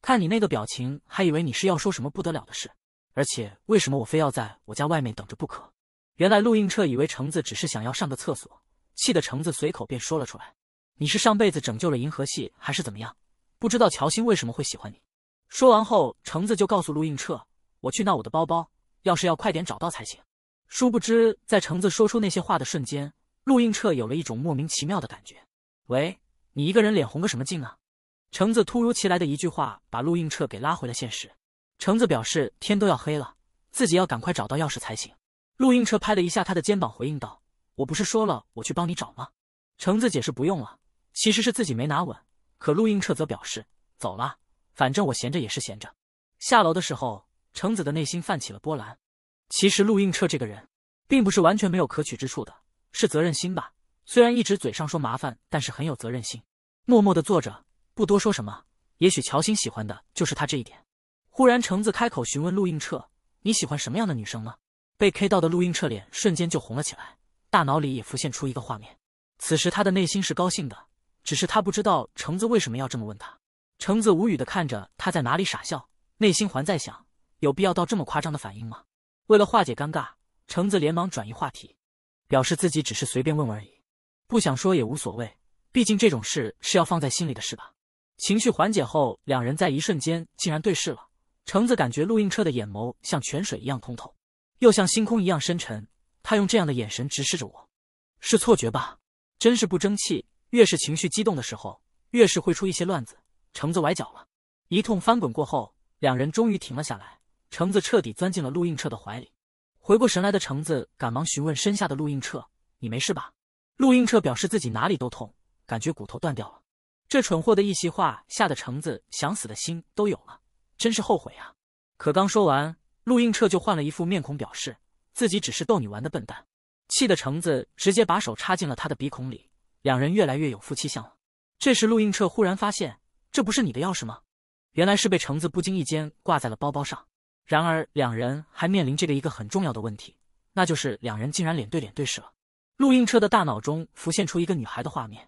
看你那个表情，还以为你是要说什么不得了的事。而且为什么我非要在我家外面等着不可？原来陆映彻以为橙子只是想要上个厕所，气得橙子随口便说了出来：“你是上辈子拯救了银河系，还是怎么样？不知道乔欣为什么会喜欢你。”说完后，橙子就告诉陆映彻：“我去拿我的包包，要是要快点找到才行。”殊不知，在橙子说出那些话的瞬间，陆映彻有了一种莫名其妙的感觉。喂，你一个人脸红个什么劲啊？橙子突如其来的一句话，把陆映彻给拉回了现实。橙子表示天都要黑了，自己要赶快找到钥匙才行。陆映彻拍了一下他的肩膀，回应道：“我不是说了，我去帮你找吗？”橙子解释：“不用了，其实是自己没拿稳。”可陆映彻则表示：“走了，反正我闲着也是闲着。”下楼的时候，橙子的内心泛起了波澜。其实陆映彻这个人，并不是完全没有可取之处的，是责任心吧？虽然一直嘴上说麻烦，但是很有责任心，默默的坐着。不多说什么，也许乔欣喜欢的就是他这一点。忽然，橙子开口询问陆映彻：“你喜欢什么样的女生呢？”被 K 到的陆映彻脸瞬间就红了起来，大脑里也浮现出一个画面。此时他的内心是高兴的，只是他不知道橙子为什么要这么问他。橙子无语的看着他在哪里傻笑，内心还在想：有必要到这么夸张的反应吗？为了化解尴尬，橙子连忙转移话题，表示自己只是随便问问而已，不想说也无所谓，毕竟这种事是要放在心里的事吧。情绪缓解后，两人在一瞬间竟然对视了。橙子感觉陆映彻的眼眸像泉水一样通透，又像星空一样深沉。他用这样的眼神直视着我，是错觉吧？真是不争气，越是情绪激动的时候，越是会出一些乱子。橙子崴脚了，一通翻滚过后，两人终于停了下来。橙子彻底钻进了陆映彻的怀里。回过神来的橙子赶忙询问身下的陆映彻：“你没事吧？”陆映彻表示自己哪里都痛，感觉骨头断掉了。这蠢货的一席话，吓得橙子想死的心都有了，真是后悔啊！可刚说完，陆应彻就换了一副面孔，表示自己只是逗你玩的笨蛋，气得橙子直接把手插进了他的鼻孔里。两人越来越有夫妻相了。这时，陆应彻忽然发现，这不是你的钥匙吗？原来是被橙子不经意间挂在了包包上。然而，两人还面临这个一个很重要的问题，那就是两人竟然脸对脸对视了。陆应彻的大脑中浮现出一个女孩的画面。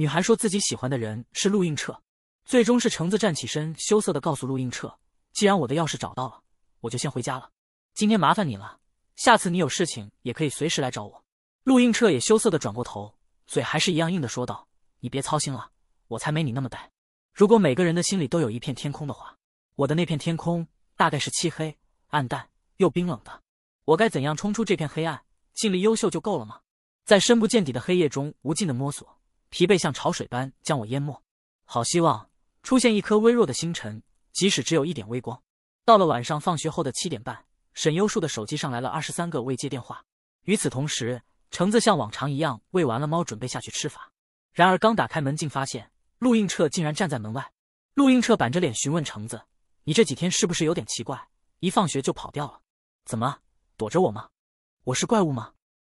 女孩说自己喜欢的人是陆映彻，最终是橙子站起身，羞涩的告诉陆映彻：“既然我的钥匙找到了，我就先回家了。今天麻烦你了，下次你有事情也可以随时来找我。”陆映彻也羞涩的转过头，嘴还是一样硬的说道：“你别操心了，我才没你那么呆。如果每个人的心里都有一片天空的话，我的那片天空大概是漆黑、暗淡又冰冷的。我该怎样冲出这片黑暗？尽力优秀就够了吗？在深不见底的黑夜中无尽的摸索。”疲惫像潮水般将我淹没，好希望出现一颗微弱的星辰，即使只有一点微光。到了晚上放学后的七点半，沈优树的手机上来了二十三个未接电话。与此同时，橙子像往常一样喂完了猫，准备下去吃法。然而刚打开门，竟发现陆映彻竟然站在门外。陆映彻板着脸询问橙子：“你这几天是不是有点奇怪？一放学就跑掉了，怎么躲着我吗？我是怪物吗？”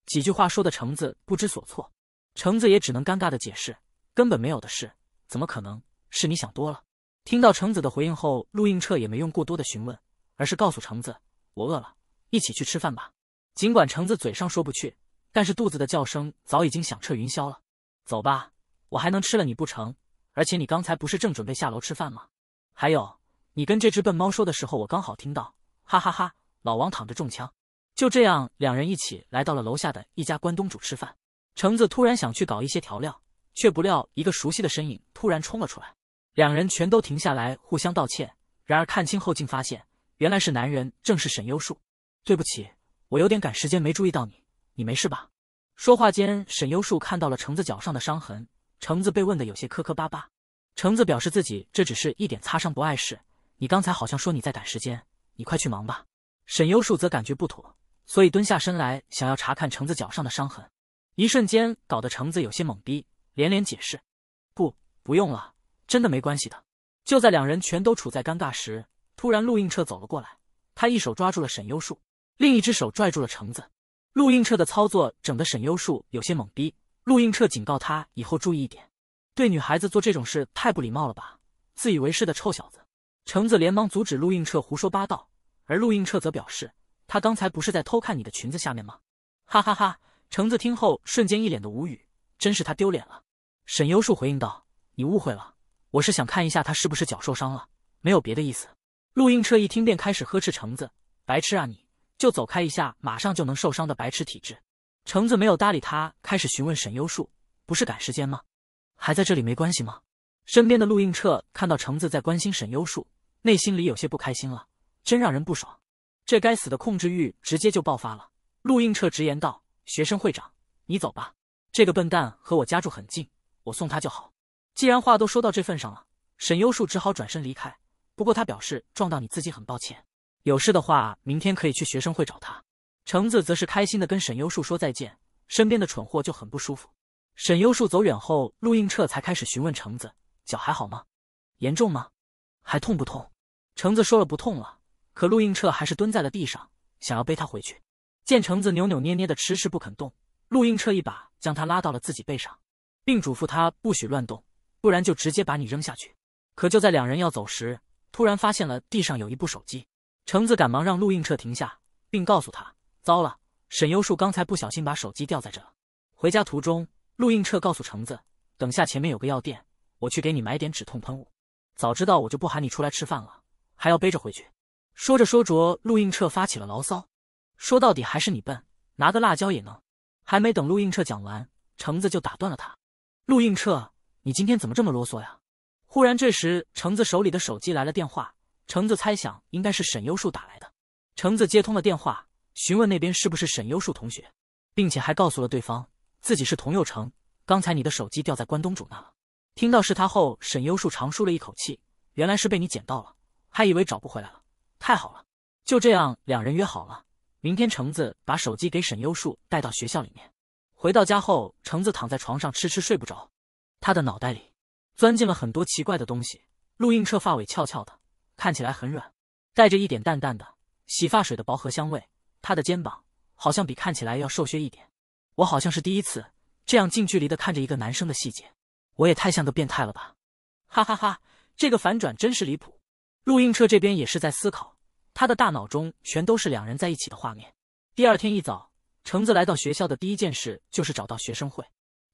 几句话说的橙子不知所措。橙子也只能尴尬的解释，根本没有的事，怎么可能是你想多了？听到橙子的回应后，陆映彻也没用过多的询问，而是告诉橙子：“我饿了，一起去吃饭吧。”尽管橙子嘴上说不去，但是肚子的叫声早已经响彻云霄了。走吧，我还能吃了你不成？而且你刚才不是正准备下楼吃饭吗？还有，你跟这只笨猫说的时候，我刚好听到，哈哈哈！老王躺着中枪。就这样，两人一起来到了楼下的一家关东煮吃饭。橙子突然想去搞一些调料，却不料一个熟悉的身影突然冲了出来，两人全都停下来互相道歉。然而看清后竟发现，原来是男人，正是沈优树。对不起，我有点赶时间，没注意到你，你没事吧？说话间，沈优树看到了橙子脚上的伤痕，橙子被问得有些磕磕巴巴。橙子表示自己这只是一点擦伤，不碍事。你刚才好像说你在赶时间，你快去忙吧。沈优树则感觉不妥，所以蹲下身来想要查看橙子脚上的伤痕。一瞬间，搞得橙子有些懵逼，连连解释：“不，不用了，真的没关系的。”就在两人全都处在尴尬时，突然陆映彻走了过来，他一手抓住了沈优树，另一只手拽住了橙子。陆映彻的操作整得沈优树有些懵逼。陆映彻警告他：“以后注意一点，对女孩子做这种事太不礼貌了吧，自以为是的臭小子。”橙子连忙阻止陆映彻胡说八道，而陆映彻则表示：“他刚才不是在偷看你的裙子下面吗？”哈哈哈。橙子听后，瞬间一脸的无语，真是他丢脸了。沈优树回应道：“你误会了，我是想看一下他是不是脚受伤了，没有别的意思。”陆映彻一听便开始呵斥橙子：“白痴啊，你就走开一下，马上就能受伤的白痴体质。”橙子没有搭理他，开始询问沈优树：“不是赶时间吗？还在这里没关系吗？”身边的陆映彻看到橙子在关心沈优树，内心里有些不开心了，真让人不爽。这该死的控制欲直接就爆发了。陆映彻直言道。学生会长，你走吧。这个笨蛋和我家住很近，我送他就好。既然话都说到这份上了，沈优树只好转身离开。不过他表示撞到你自己很抱歉，有事的话明天可以去学生会找他。橙子则是开心的跟沈优树说再见，身边的蠢货就很不舒服。沈优树走远后，陆映彻才开始询问橙子脚还好吗？严重吗？还痛不痛？橙子说了不痛了，可陆映彻还是蹲在了地上，想要背他回去。见橙子扭扭捏捏的，迟迟不肯动，陆应彻一把将他拉到了自己背上，并嘱咐他不许乱动，不然就直接把你扔下去。可就在两人要走时，突然发现了地上有一部手机。橙子赶忙让陆应彻停下，并告诉他：“糟了，沈优树刚才不小心把手机掉在这了。”回家途中，陆应彻告诉橙子：“等下前面有个药店，我去给你买点止痛喷雾。早知道我就不喊你出来吃饭了，还要背着回去。”说着说着，陆应彻发起了牢骚。说到底还是你笨，拿个辣椒也能。还没等陆映彻讲完，橙子就打断了他。陆映彻，你今天怎么这么啰嗦呀？忽然，这时橙子手里的手机来了电话，橙子猜想应该是沈优树打来的。橙子接通了电话，询问那边是不是沈优树同学，并且还告诉了对方自己是童佑成。刚才你的手机掉在关东煮那了。听到是他后，沈优树长舒了一口气，原来是被你捡到了，还以为找不回来了。太好了，就这样两人约好了。明天，橙子把手机给沈优树带到学校里面。回到家后，橙子躺在床上，迟迟睡不着。他的脑袋里钻进了很多奇怪的东西。陆映彻发尾翘翘的，看起来很软，带着一点淡淡的洗发水的薄荷香味。他的肩膀好像比看起来要瘦削一点。我好像是第一次这样近距离的看着一个男生的细节，我也太像个变态了吧！哈哈哈，这个反转真是离谱。陆映彻这边也是在思考。他的大脑中全都是两人在一起的画面。第二天一早，橙子来到学校的第一件事就是找到学生会。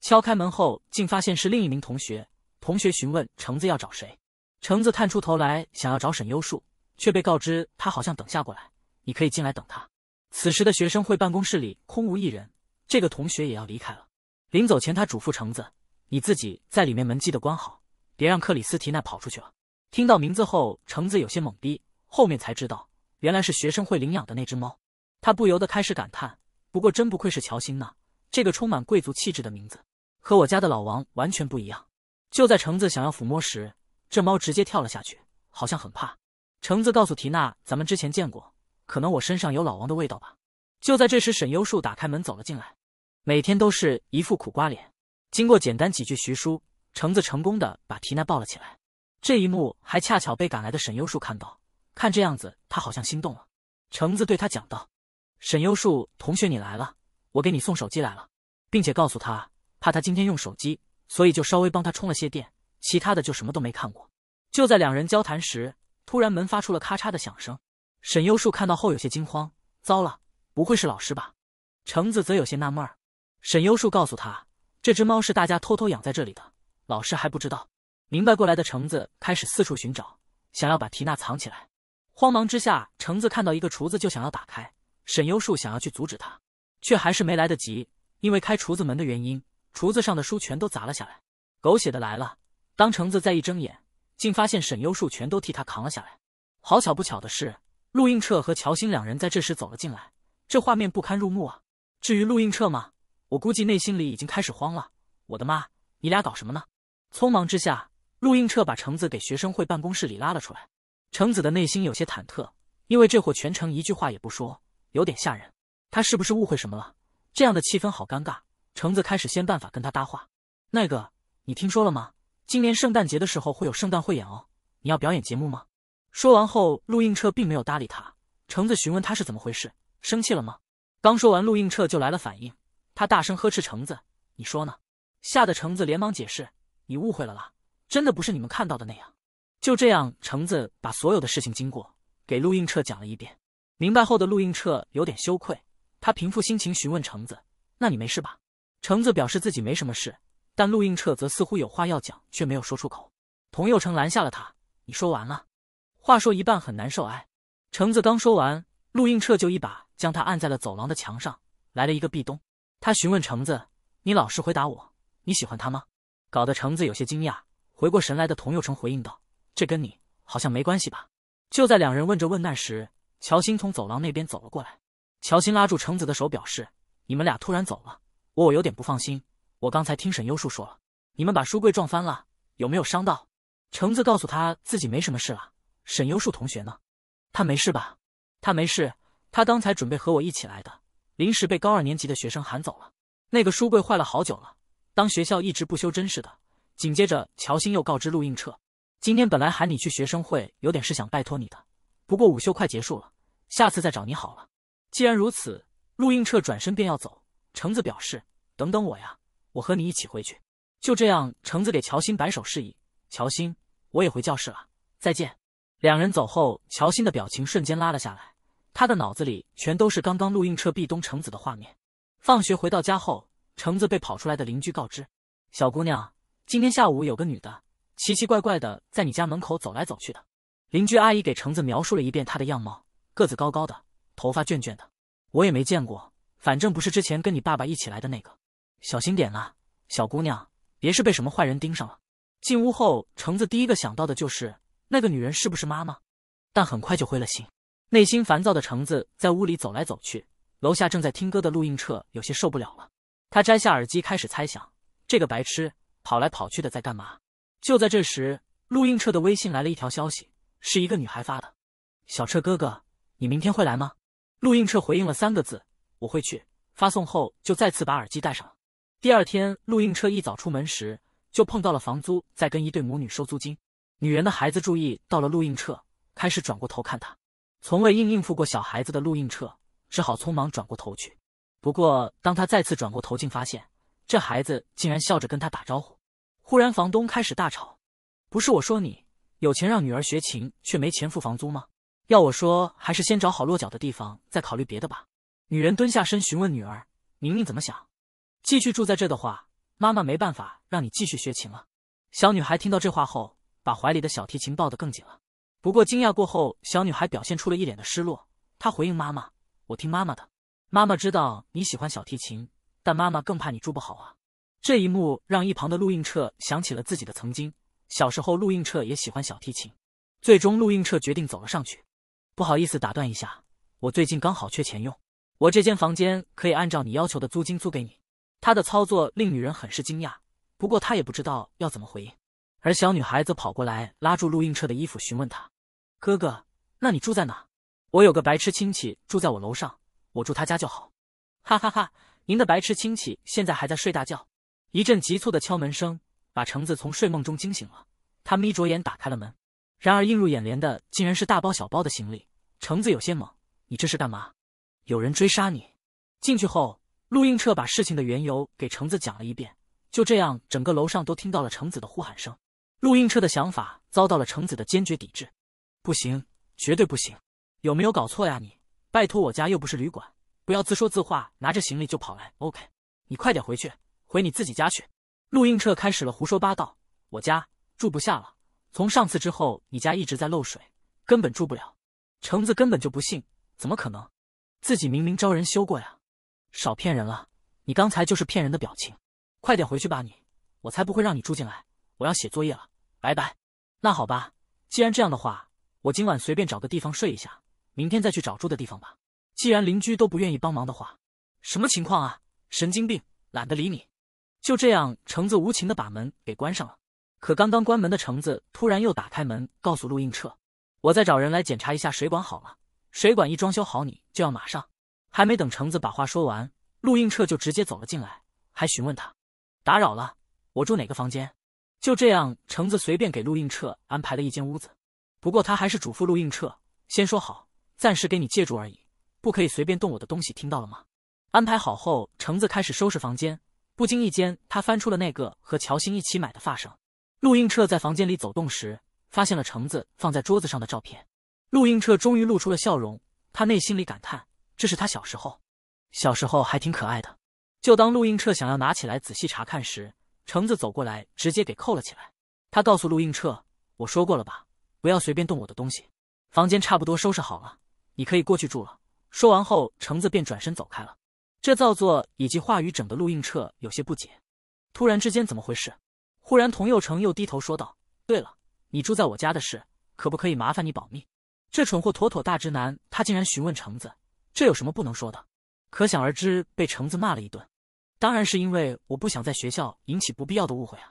敲开门后，竟发现是另一名同学。同学询问橙子要找谁，橙子探出头来想要找沈优树，却被告知他好像等下过来，你可以进来等他。此时的学生会办公室里空无一人，这个同学也要离开了。临走前，他嘱咐橙子：“你自己在里面门记得关好，别让克里斯提娜跑出去了。”听到名字后，橙子有些懵逼，后面才知道。原来是学生会领养的那只猫，他不由得开始感叹。不过真不愧是乔欣呢，这个充满贵族气质的名字，和我家的老王完全不一样。就在橙子想要抚摸时，这猫直接跳了下去，好像很怕。橙子告诉缇娜：“咱们之前见过，可能我身上有老王的味道吧。”就在这时，沈优树打开门走了进来，每天都是一副苦瓜脸。经过简单几句，徐叔橙子成功的把缇娜抱了起来。这一幕还恰巧被赶来的沈优树看到。看这样子，他好像心动了。橙子对他讲道：“沈优树同学，你来了，我给你送手机来了，并且告诉他，怕他今天用手机，所以就稍微帮他充了些电，其他的就什么都没看过。”就在两人交谈时，突然门发出了咔嚓的响声。沈优树看到后有些惊慌：“糟了，不会是老师吧？”橙子则有些纳闷。沈优树告诉他：“这只猫是大家偷偷养在这里的，老师还不知道。”明白过来的橙子开始四处寻找，想要把缇娜藏起来。慌忙之下，橙子看到一个厨子就想要打开，沈优树想要去阻止他，却还是没来得及。因为开厨子门的原因，厨子上的书全都砸了下来。狗血的来了，当橙子再一睁眼，竟发现沈优树全都替他扛了下来。好巧不巧的是，陆映彻和乔欣两人在这时走了进来，这画面不堪入目啊！至于陆映彻吗？我估计内心里已经开始慌了。我的妈，你俩搞什么呢？匆忙之下，陆映彻把橙子给学生会办公室里拉了出来。橙子的内心有些忐忑，因为这货全程一句话也不说，有点吓人。他是不是误会什么了？这样的气氛好尴尬。橙子开始先办法跟他搭话：“那个，你听说了吗？今年圣诞节的时候会有圣诞汇演哦，你要表演节目吗？”说完后，陆映彻并没有搭理他。橙子询问他是怎么回事，生气了吗？刚说完，陆映彻就来了反应，他大声呵斥橙子：“你说呢？”吓得橙子连忙解释：“你误会了啦，真的不是你们看到的那样。”就这样，橙子把所有的事情经过给陆应彻讲了一遍。明白后的陆应彻有点羞愧，他平复心情询问橙子：“那你没事吧？”橙子表示自己没什么事，但陆应彻则似乎有话要讲，却没有说出口。童佑成拦下了他：“你说完了。”话说一半很难受，哎。橙子刚说完，陆应彻就一把将他按在了走廊的墙上，来了一个壁咚。他询问橙子：“你老实回答我，你喜欢他吗？”搞得橙子有些惊讶。回过神来的童佑成回应道。这跟你好像没关系吧？就在两人问这问那时，乔欣从走廊那边走了过来。乔欣拉住橙子的手，表示：“你们俩突然走了，我我有点不放心。我刚才听沈优树说了，你们把书柜撞翻了，有没有伤到？”橙子告诉他自己没什么事了。沈优树同学呢？他没事吧？他没事。他刚才准备和我一起来的，临时被高二年级的学生喊走了。那个书柜坏了好久了，当学校一直不修，真是的。紧接着，乔欣又告知陆映彻。今天本来喊你去学生会，有点事想拜托你的。不过午休快结束了，下次再找你好了。既然如此，陆映彻转身便要走。橙子表示：“等等我呀，我和你一起回去。”就这样，橙子给乔欣摆手示意。乔欣，我也回教室了，再见。两人走后，乔欣的表情瞬间拉了下来，他的脑子里全都是刚刚陆映彻壁咚橙子的画面。放学回到家后，橙子被跑出来的邻居告知：“小姑娘，今天下午有个女的。”奇奇怪怪的，在你家门口走来走去的邻居阿姨给橙子描述了一遍她的样貌，个子高高的，头发卷卷的，我也没见过，反正不是之前跟你爸爸一起来的那个。小心点啊，小姑娘，别是被什么坏人盯上了。进屋后，橙子第一个想到的就是那个女人是不是妈妈，但很快就灰了心。内心烦躁的橙子在屋里走来走去，楼下正在听歌的陆映彻有些受不了了，他摘下耳机开始猜想这个白痴跑来跑去的在干嘛。就在这时，陆映彻的微信来了一条消息，是一个女孩发的：“小彻哥哥，你明天会来吗？”陆映彻回应了三个字：“我会去。”发送后就再次把耳机戴上了。第二天，陆映彻一早出门时就碰到了房租在跟一对母女收租金，女人的孩子注意到了陆映彻，开始转过头看他。从未应应付过小孩子的陆映彻只好匆忙转过头去。不过，当他再次转过头，竟发现这孩子竟然笑着跟他打招呼。忽然，房东开始大吵：“不是我说你，有钱让女儿学琴，却没钱付房租吗？要我说，还是先找好落脚的地方，再考虑别的吧。”女人蹲下身询问女儿：“宁宁怎么想？继续住在这的话，妈妈没办法让你继续学琴了。”小女孩听到这话后，把怀里的小提琴抱得更紧了。不过惊讶过后，小女孩表现出了一脸的失落。她回应妈妈：“我听妈妈的。妈妈知道你喜欢小提琴，但妈妈更怕你住不好啊。”这一幕让一旁的陆映彻想起了自己的曾经。小时候，陆映彻也喜欢小提琴。最终，陆映彻决定走了上去。不好意思，打断一下，我最近刚好缺钱用，我这间房间可以按照你要求的租金租给你。他的操作令女人很是惊讶，不过她也不知道要怎么回应。而小女孩则跑过来拉住陆映彻的衣服，询问他：“哥哥，那你住在哪？我有个白痴亲戚住在我楼上，我住他家就好。”哈哈哈，您的白痴亲戚现在还在睡大觉。一阵急促的敲门声把橙子从睡梦中惊醒了，他眯着眼打开了门，然而映入眼帘的竟然是大包小包的行李。橙子有些懵：“你这是干嘛？”“有人追杀你！”进去后，陆映彻把事情的缘由给橙子讲了一遍。就这样，整个楼上都听到了橙子的呼喊声。陆映彻的想法遭到了橙子的坚决抵制：“不行，绝对不行！有没有搞错呀？你拜托我家又不是旅馆，不要自说自话，拿着行李就跑来。OK，你快点回去。”回你自己家去，陆映彻开始了胡说八道。我家住不下了，从上次之后，你家一直在漏水，根本住不了。橙子根本就不信，怎么可能？自己明明招人修过呀！少骗人了，你刚才就是骗人的表情。快点回去吧你，我才不会让你住进来。我要写作业了，拜拜。那好吧，既然这样的话，我今晚随便找个地方睡一下，明天再去找住的地方吧。既然邻居都不愿意帮忙的话，什么情况啊？神经病，懒得理你。就这样，橙子无情的把门给关上了。可刚刚关门的橙子突然又打开门，告诉陆映彻：“我再找人来检查一下水管好了，水管一装修好，你就要马上。”还没等橙子把话说完，陆映彻就直接走了进来，还询问他：“打扰了，我住哪个房间？”就这样，橙子随便给陆映彻安排了一间屋子。不过他还是嘱咐陆映彻：“先说好，暂时给你借住而已，不可以随便动我的东西，听到了吗？”安排好后，橙子开始收拾房间。不经意间，他翻出了那个和乔欣一起买的发绳。陆映彻在房间里走动时，发现了橙子放在桌子上的照片。陆映彻终于露出了笑容，他内心里感叹：这是他小时候，小时候还挺可爱的。就当陆映彻想要拿起来仔细查看时，橙子走过来，直接给扣了起来。他告诉陆映彻：“我说过了吧，不要随便动我的东西。房间差不多收拾好了，你可以过去住了。”说完后，橙子便转身走开了。这造作以及话语，整的陆映彻有些不解。突然之间，怎么回事？忽然，童佑成又低头说道：“对了，你住在我家的事，可不可以麻烦你保密？”这蠢货，妥妥大直男，他竟然询问橙子，这有什么不能说的？可想而知，被橙子骂了一顿。当然是因为我不想在学校引起不必要的误会啊。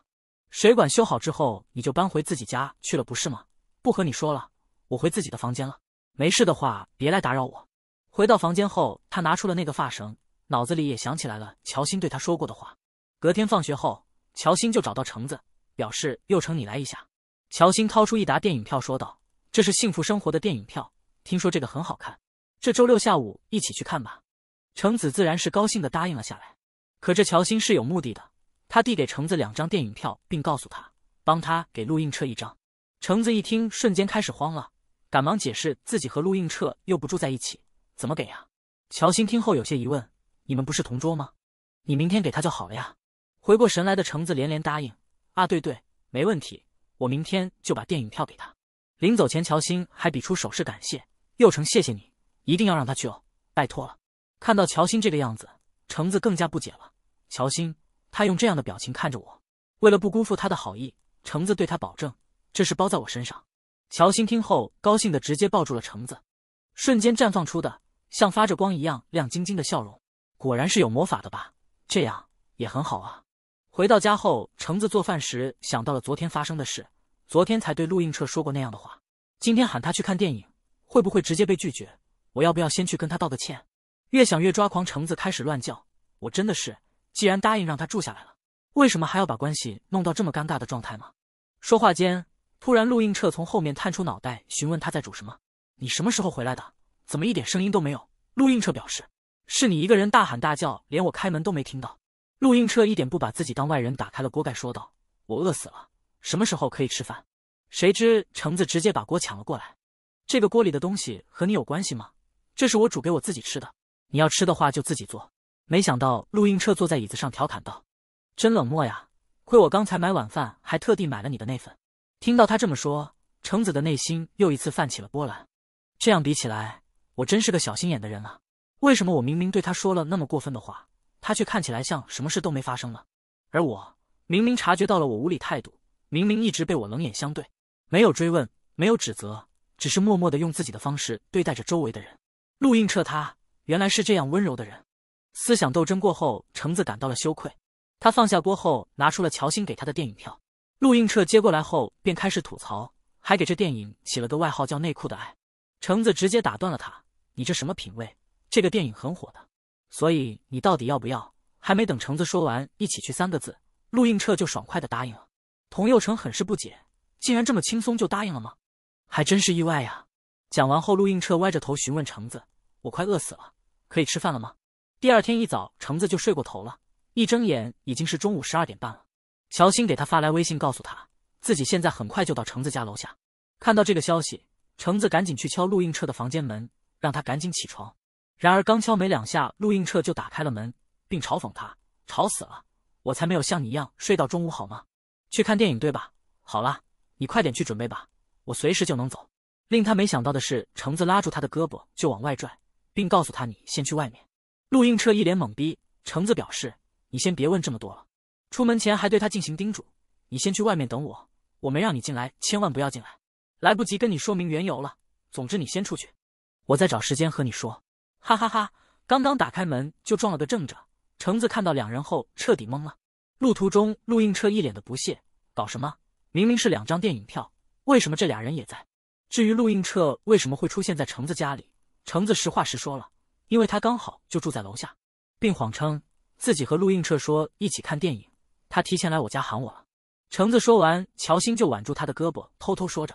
水管修好之后，你就搬回自己家去了，不是吗？不和你说了，我回自己的房间了。没事的话，别来打扰我。回到房间后，他拿出了那个发绳。脑子里也想起来了，乔欣对他说过的话。隔天放学后，乔欣就找到橙子，表示：“又成你来一下。”乔欣掏出一沓电影票，说道：“这是《幸福生活》的电影票，听说这个很好看，这周六下午一起去看吧。”橙子自然是高兴的答应了下来。可这乔欣是有目的的，他递给橙子两张电影票，并告诉他，帮他给陆映彻一张。橙子一听，瞬间开始慌了，赶忙解释自己和陆映彻又不住在一起，怎么给呀？乔欣听后有些疑问。你们不是同桌吗？你明天给他就好了呀。回过神来的橙子连连答应啊，对对，没问题，我明天就把电影票给他。临走前，乔欣还比出手势感谢，又成谢谢你，一定要让他去哦，拜托了。看到乔欣这个样子，橙子更加不解了。乔欣，他用这样的表情看着我，为了不辜负他的好意，橙子对他保证，这是包在我身上。乔欣听后高兴的直接抱住了橙子，瞬间绽放出的像发着光一样亮晶晶的笑容。果然是有魔法的吧，这样也很好啊。回到家后，橙子做饭时想到了昨天发生的事。昨天才对陆映彻说过那样的话，今天喊他去看电影，会不会直接被拒绝？我要不要先去跟他道个歉？越想越抓狂，橙子开始乱叫。我真的是，既然答应让他住下来了，为什么还要把关系弄到这么尴尬的状态吗？说话间，突然陆映彻从后面探出脑袋，询问他在煮什么。你什么时候回来的？怎么一点声音都没有？陆映彻表示。是你一个人大喊大叫，连我开门都没听到。陆应彻一点不把自己当外人，打开了锅盖，说道：“我饿死了，什么时候可以吃饭？”谁知橙子直接把锅抢了过来。这个锅里的东西和你有关系吗？这是我煮给我自己吃的。你要吃的话就自己做。没想到陆应彻坐在椅子上调侃道：“真冷漠呀！亏我刚才买晚饭还特地买了你的那份。”听到他这么说，橙子的内心又一次泛起了波澜。这样比起来，我真是个小心眼的人了。为什么我明明对他说了那么过分的话，他却看起来像什么事都没发生呢？而我明明察觉到了我无理态度，明明一直被我冷眼相对，没有追问，没有指责，只是默默的用自己的方式对待着周围的人。陆映彻，他原来是这样温柔的人。思想斗争过后，橙子感到了羞愧，他放下锅后，拿出了乔欣给他的电影票。陆映彻接过来后便开始吐槽，还给这电影起了个外号叫《内裤的爱》。橙子直接打断了他：“你这什么品味？”这个电影很火的，所以你到底要不要？还没等橙子说完“一起去”三个字，陆映彻就爽快的答应了。童佑成很是不解，竟然这么轻松就答应了吗？还真是意外呀！讲完后，陆映彻歪着头询问橙子：“我快饿死了，可以吃饭了吗？”第二天一早，橙子就睡过头了，一睁眼已经是中午十二点半了。乔欣给他发来微信，告诉他自己现在很快就到橙子家楼下。看到这个消息，橙子赶紧去敲陆映彻的房间门，让他赶紧起床。然而刚敲没两下，陆映彻就打开了门，并嘲讽他：“吵死了，我才没有像你一样睡到中午，好吗？去看电影对吧？好啦，你快点去准备吧，我随时就能走。”令他没想到的是，橙子拉住他的胳膊就往外拽，并告诉他：“你先去外面。”陆映彻一脸懵逼。橙子表示：“你先别问这么多了。”出门前还对他进行叮嘱：“你先去外面等我，我没让你进来，千万不要进来，来不及跟你说明缘由了。总之你先出去，我再找时间和你说。”哈哈哈！刚刚打开门就撞了个正着。橙子看到两人后彻底懵了。路途中，陆映彻一脸的不屑：“搞什么？明明是两张电影票，为什么这俩人也在？”至于陆映彻为什么会出现在橙子家里，橙子实话实说了：“因为他刚好就住在楼下，并谎称自己和陆映彻说一起看电影，他提前来我家喊我了。”橙子说完，乔欣就挽住他的胳膊，偷偷说着：“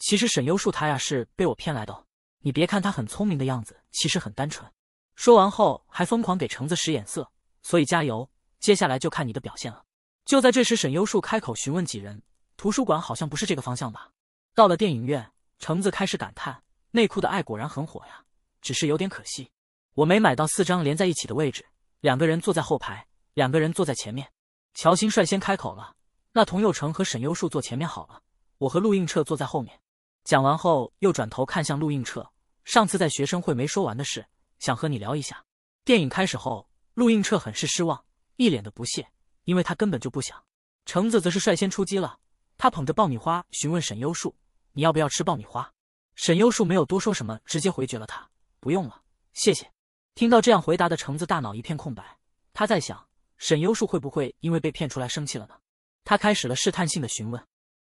其实沈优树他呀是被我骗来的。”你别看他很聪明的样子，其实很单纯。说完后，还疯狂给橙子使眼色。所以加油，接下来就看你的表现了。就在这时，沈优树开口询问几人：“图书馆好像不是这个方向吧？”到了电影院，橙子开始感叹：“内裤的爱果然很火呀，只是有点可惜，我没买到四张连在一起的位置。两个人坐在后排，两个人坐在前面。”乔欣率先开口了：“那童佑成和沈优树坐前面好了，我和陆映彻坐在后面。”讲完后，又转头看向陆映彻，上次在学生会没说完的事，想和你聊一下。电影开始后，陆映彻很是失望，一脸的不屑，因为他根本就不想。橙子则是率先出击了，他捧着爆米花询问沈优树：“你要不要吃爆米花？”沈优树没有多说什么，直接回绝了他：“不用了，谢谢。”听到这样回答的橙子大脑一片空白，他在想沈优树会不会因为被骗出来生气了呢？他开始了试探性的询问：“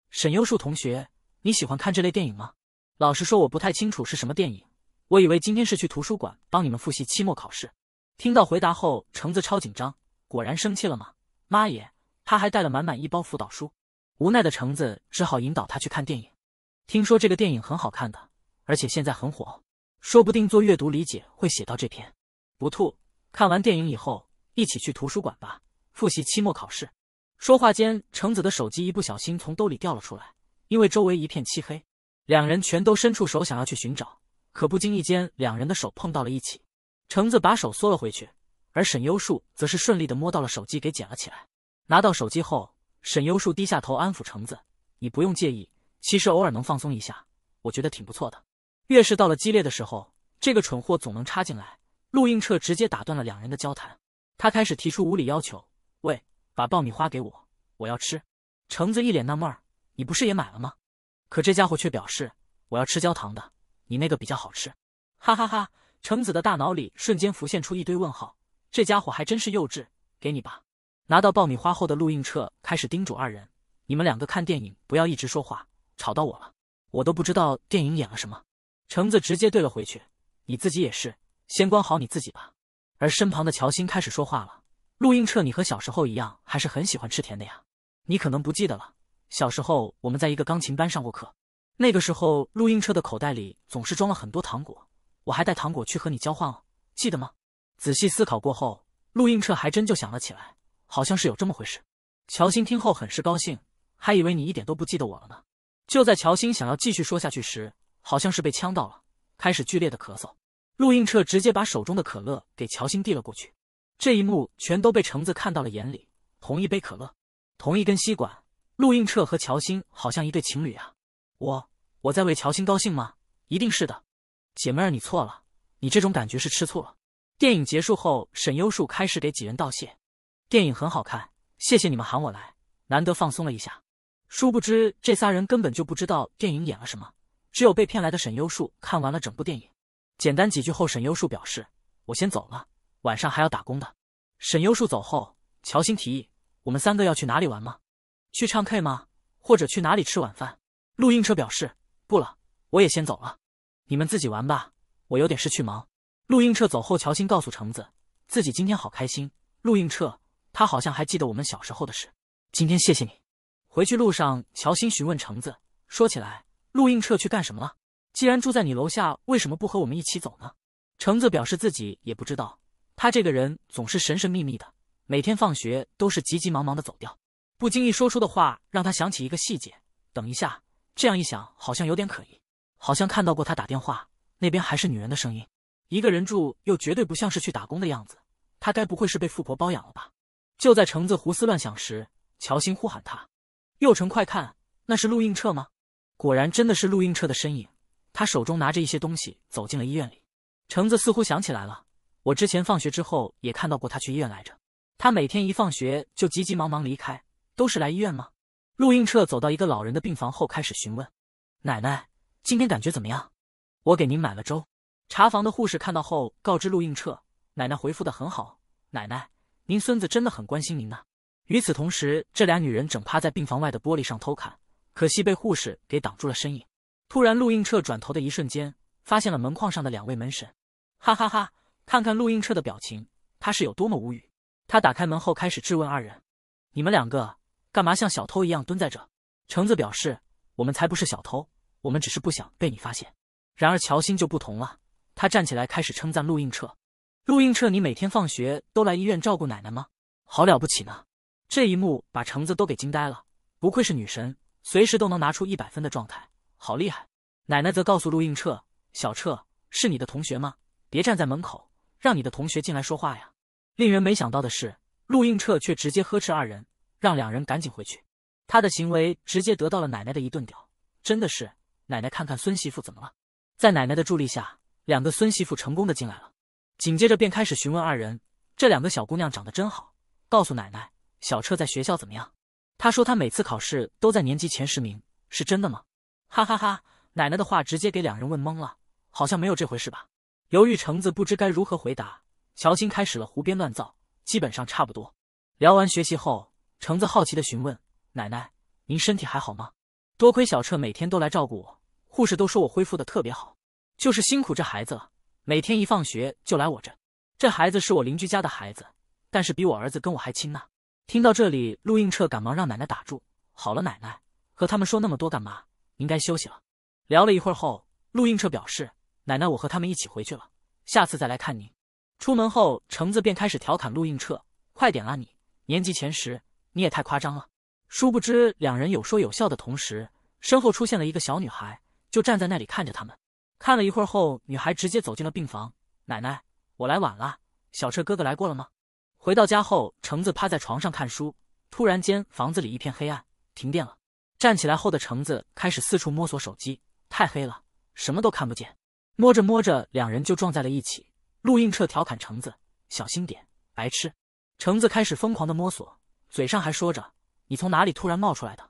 沈优树同学。”你喜欢看这类电影吗？老实说，我不太清楚是什么电影。我以为今天是去图书馆帮你们复习期末考试。听到回答后，橙子超紧张，果然生气了吗？妈耶，他还带了满满一包辅导书。无奈的橙子只好引导他去看电影。听说这个电影很好看的，而且现在很火，说不定做阅读理解会写到这篇。不吐，看完电影以后一起去图书馆吧，复习期末考试。说话间，橙子的手机一不小心从兜里掉了出来。因为周围一片漆黑，两人全都伸出手想要去寻找，可不经意间，两人的手碰到了一起。橙子把手缩了回去，而沈优树则是顺利的摸到了手机，给捡了起来。拿到手机后，沈优树低下头安抚橙子：“你不用介意，其实偶尔能放松一下，我觉得挺不错的。”越是到了激烈的时候，这个蠢货总能插进来。陆映彻直接打断了两人的交谈，他开始提出无理要求：“喂，把爆米花给我，我要吃。”橙子一脸纳闷。你不是也买了吗？可这家伙却表示我要吃焦糖的，你那个比较好吃。哈哈哈！橙子的大脑里瞬间浮现出一堆问号，这家伙还真是幼稚。给你吧。拿到爆米花后的陆映彻开始叮嘱二人：“你们两个看电影不要一直说话，吵到我了，我都不知道电影演了什么。”橙子直接怼了回去：“你自己也是，先关好你自己吧。”而身旁的乔欣开始说话了：“陆映彻，你和小时候一样，还是很喜欢吃甜的呀，你可能不记得了。”小时候我们在一个钢琴班上过课，那个时候陆映彻的口袋里总是装了很多糖果，我还带糖果去和你交换哦，记得吗？仔细思考过后，陆映彻还真就想了起来，好像是有这么回事。乔欣听后很是高兴，还以为你一点都不记得我了呢。就在乔欣想要继续说下去时，好像是被呛到了，开始剧烈的咳嗽。陆映彻直接把手中的可乐给乔欣递了过去，这一幕全都被橙子看到了眼里。同一杯可乐，同一根吸管。陆映彻和乔欣好像一对情侣啊，我我在为乔欣高兴吗？一定是的，姐妹儿你错了，你这种感觉是吃醋了。电影结束后，沈优树开始给几人道谢，电影很好看，谢谢你们喊我来，难得放松了一下。殊不知这仨人根本就不知道电影演了什么，只有被骗来的沈优树看完了整部电影。简单几句后，沈优树表示我先走了，晚上还要打工的。沈优树走后，乔欣提议我们三个要去哪里玩吗？去唱 K 吗？或者去哪里吃晚饭？陆映彻表示不了，我也先走了，你们自己玩吧，我有点事去忙。陆映彻走后，乔欣告诉橙子，自己今天好开心。陆映彻，他好像还记得我们小时候的事。今天谢谢你。回去路上，乔欣询问橙子，说起来，陆映彻去干什么了？既然住在你楼下，为什么不和我们一起走呢？橙子表示自己也不知道，他这个人总是神神秘秘的，每天放学都是急急忙忙的走掉。不经意说出的话让他想起一个细节。等一下，这样一想好像有点可疑。好像看到过他打电话，那边还是女人的声音。一个人住又绝对不像是去打工的样子。他该不会是被富婆包养了吧？就在橙子胡思乱想时，乔欣呼喊他：“佑橙，快看，那是陆映彻吗？”果然，真的是陆映彻的身影。他手中拿着一些东西，走进了医院里。橙子似乎想起来了，我之前放学之后也看到过他去医院来着。他每天一放学就急急忙忙离开。都是来医院吗？陆应彻走到一个老人的病房后，开始询问：“奶奶，今天感觉怎么样？我给您买了粥。”查房的护士看到后，告知陆应彻：“奶奶回复的很好。奶奶，您孙子真的很关心您呢。”与此同时，这俩女人正趴在病房外的玻璃上偷看，可惜被护士给挡住了身影。突然，陆应彻转头的一瞬间，发现了门框上的两位门神。哈哈哈！看看陆应彻的表情，他是有多么无语。他打开门后，开始质问二人：“你们两个！”干嘛像小偷一样蹲在这？橙子表示：“我们才不是小偷，我们只是不想被你发现。”然而乔欣就不同了，她站起来开始称赞陆映彻：“陆映彻，你每天放学都来医院照顾奶奶吗？好了不起呢！”这一幕把橙子都给惊呆了，不愧是女神，随时都能拿出一百分的状态，好厉害！奶奶则告诉陆映彻：“小彻是你的同学吗？别站在门口，让你的同学进来说话呀。”令人没想到的是，陆映彻却直接呵斥二人。让两人赶紧回去，他的行为直接得到了奶奶的一顿屌，真的是奶奶看看孙媳妇怎么了？在奶奶的助力下，两个孙媳妇成功的进来了，紧接着便开始询问二人，这两个小姑娘长得真好，告诉奶奶小彻在学校怎么样？他说他每次考试都在年级前十名，是真的吗？哈哈哈，奶奶的话直接给两人问懵了，好像没有这回事吧？犹豫橙子不知该如何回答，乔欣开始了胡编乱造，基本上差不多。聊完学习后。橙子好奇的询问：“奶奶，您身体还好吗？多亏小澈每天都来照顾我，护士都说我恢复的特别好，就是辛苦这孩子了。每天一放学就来我这，这孩子是我邻居家的孩子，但是比我儿子跟我还亲呢。”听到这里，陆映彻赶忙让奶奶打住：“好了，奶奶，和他们说那么多干嘛？您该休息了。”聊了一会儿后，陆映彻表示：“奶奶，我和他们一起回去了，下次再来看您。”出门后，橙子便开始调侃陆映彻：“快点啊，你年级前十。”你也太夸张了。殊不知，两人有说有笑的同时，身后出现了一个小女孩，就站在那里看着他们。看了一会儿后，女孩直接走进了病房。奶奶，我来晚了。小澈哥哥来过了吗？回到家后，橙子趴在床上看书，突然间，房子里一片黑暗，停电了。站起来后的橙子开始四处摸索，手机太黑了，什么都看不见。摸着摸着，两人就撞在了一起。陆映彻调侃橙子：“小心点，白痴。”橙子开始疯狂的摸索。嘴上还说着：“你从哪里突然冒出来的？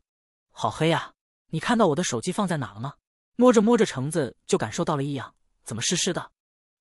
好黑呀！你看到我的手机放在哪了吗？”摸着摸着，橙子就感受到了异样，怎么湿湿的？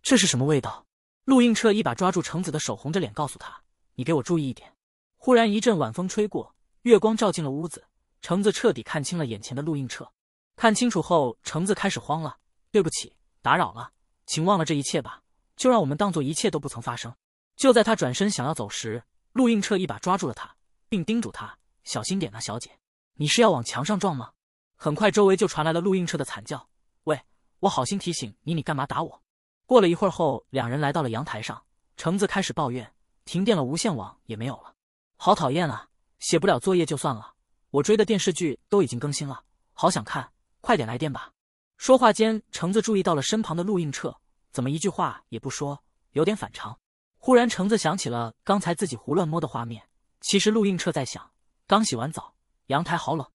这是什么味道？陆映彻一把抓住橙子的手，红着脸告诉他：“你给我注意一点。”忽然一阵晚风吹过，月光照进了屋子，橙子彻底看清了眼前的陆映彻。看清楚后，橙子开始慌了：“对不起，打扰了，请忘了这一切吧，就让我们当做一切都不曾发生。”就在他转身想要走时，陆映彻一把抓住了他。并叮嘱他小心点啊，小姐，你是要往墙上撞吗？很快，周围就传来了陆音彻的惨叫。喂，我好心提醒你，你干嘛打我？过了一会儿后，两人来到了阳台上，橙子开始抱怨：停电了，无线网也没有了，好讨厌啊！写不了作业就算了，我追的电视剧都已经更新了，好想看，快点来电吧。说话间，橙子注意到了身旁的陆音彻，怎么一句话也不说，有点反常。忽然，橙子想起了刚才自己胡乱摸的画面。其实陆映彻在想，刚洗完澡，阳台好冷。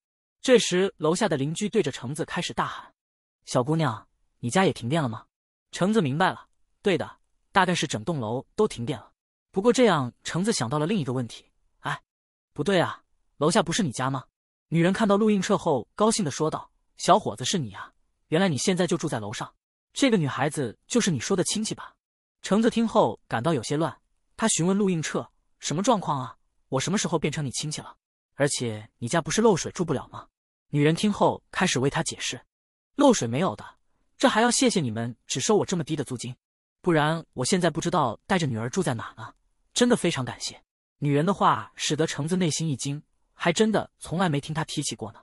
这时，楼下的邻居对着橙子开始大喊：“小姑娘，你家也停电了吗？”橙子明白了，对的，大概是整栋楼都停电了。不过这样，橙子想到了另一个问题，哎，不对啊，楼下不是你家吗？女人看到陆映彻后，高兴地说道：“小伙子是你啊，原来你现在就住在楼上。这个女孩子就是你说的亲戚吧？”橙子听后感到有些乱，她询问陆映彻：“什么状况啊？”我什么时候变成你亲戚了？而且你家不是漏水住不了吗？女人听后开始为他解释，漏水没有的，这还要谢谢你们只收我这么低的租金，不然我现在不知道带着女儿住在哪呢。真的非常感谢。女人的话使得橙子内心一惊，还真的从来没听她提起过呢。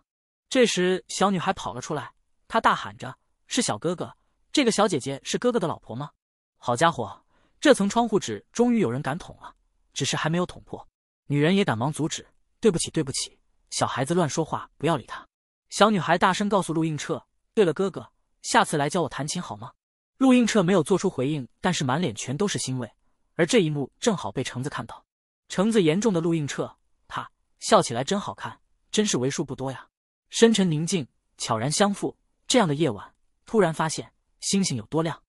这时小女孩跑了出来，她大喊着：“是小哥哥，这个小姐姐是哥哥的老婆吗？”好家伙，这层窗户纸终于有人敢捅了，只是还没有捅破。女人也赶忙阻止：“对不起，对不起，小孩子乱说话，不要理他。”小女孩大声告诉陆映彻：“对了，哥哥，下次来教我弹琴好吗？”陆映彻没有做出回应，但是满脸全都是欣慰。而这一幕正好被橙子看到。橙子，严重的陆映彻，他笑起来真好看，真是为数不多呀。深沉宁静，悄然相负，这样的夜晚，突然发现星星有多亮。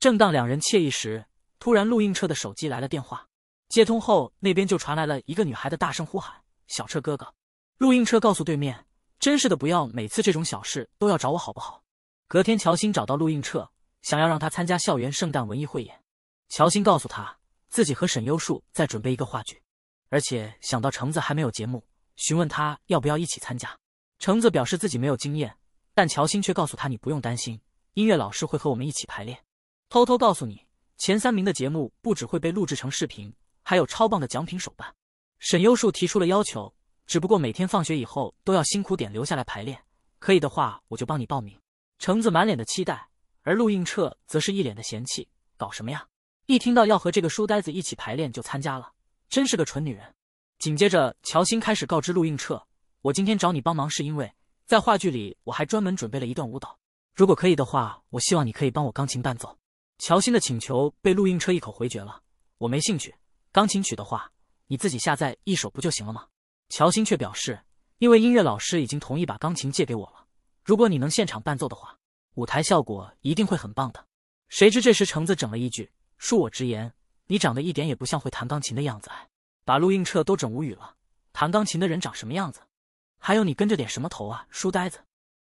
正当两人惬意时，突然陆映彻的手机来了电话。接通后，那边就传来了一个女孩的大声呼喊：“小彻哥哥！”陆映彻告诉对面：“真是的，不要每次这种小事都要找我好不好？”隔天，乔欣找到陆映彻，想要让他参加校园圣诞文艺汇演。乔欣告诉他自己和沈优树在准备一个话剧，而且想到橙子还没有节目，询问他要不要一起参加。橙子表示自己没有经验，但乔欣却告诉他：“你不用担心，音乐老师会和我们一起排练。偷偷告诉你，前三名的节目不只会被录制成视频。”还有超棒的奖品手办，沈优树提出了要求，只不过每天放学以后都要辛苦点留下来排练，可以的话我就帮你报名。橙子满脸的期待，而陆映彻则是一脸的嫌弃，搞什么呀？一听到要和这个书呆子一起排练就参加了，真是个蠢女人。紧接着，乔欣开始告知陆映彻，我今天找你帮忙是因为在话剧里我还专门准备了一段舞蹈，如果可以的话，我希望你可以帮我钢琴伴奏。乔欣的请求被陆映彻一口回绝了，我没兴趣。钢琴曲的话，你自己下载一首不就行了吗？乔欣却表示，因为音乐老师已经同意把钢琴借给我了。如果你能现场伴奏的话，舞台效果一定会很棒的。谁知这时橙子整了一句：“恕我直言，你长得一点也不像会弹钢琴的样子。”把陆映彻都整无语了。弹钢琴的人长什么样子？还有你跟着点什么头啊，书呆子！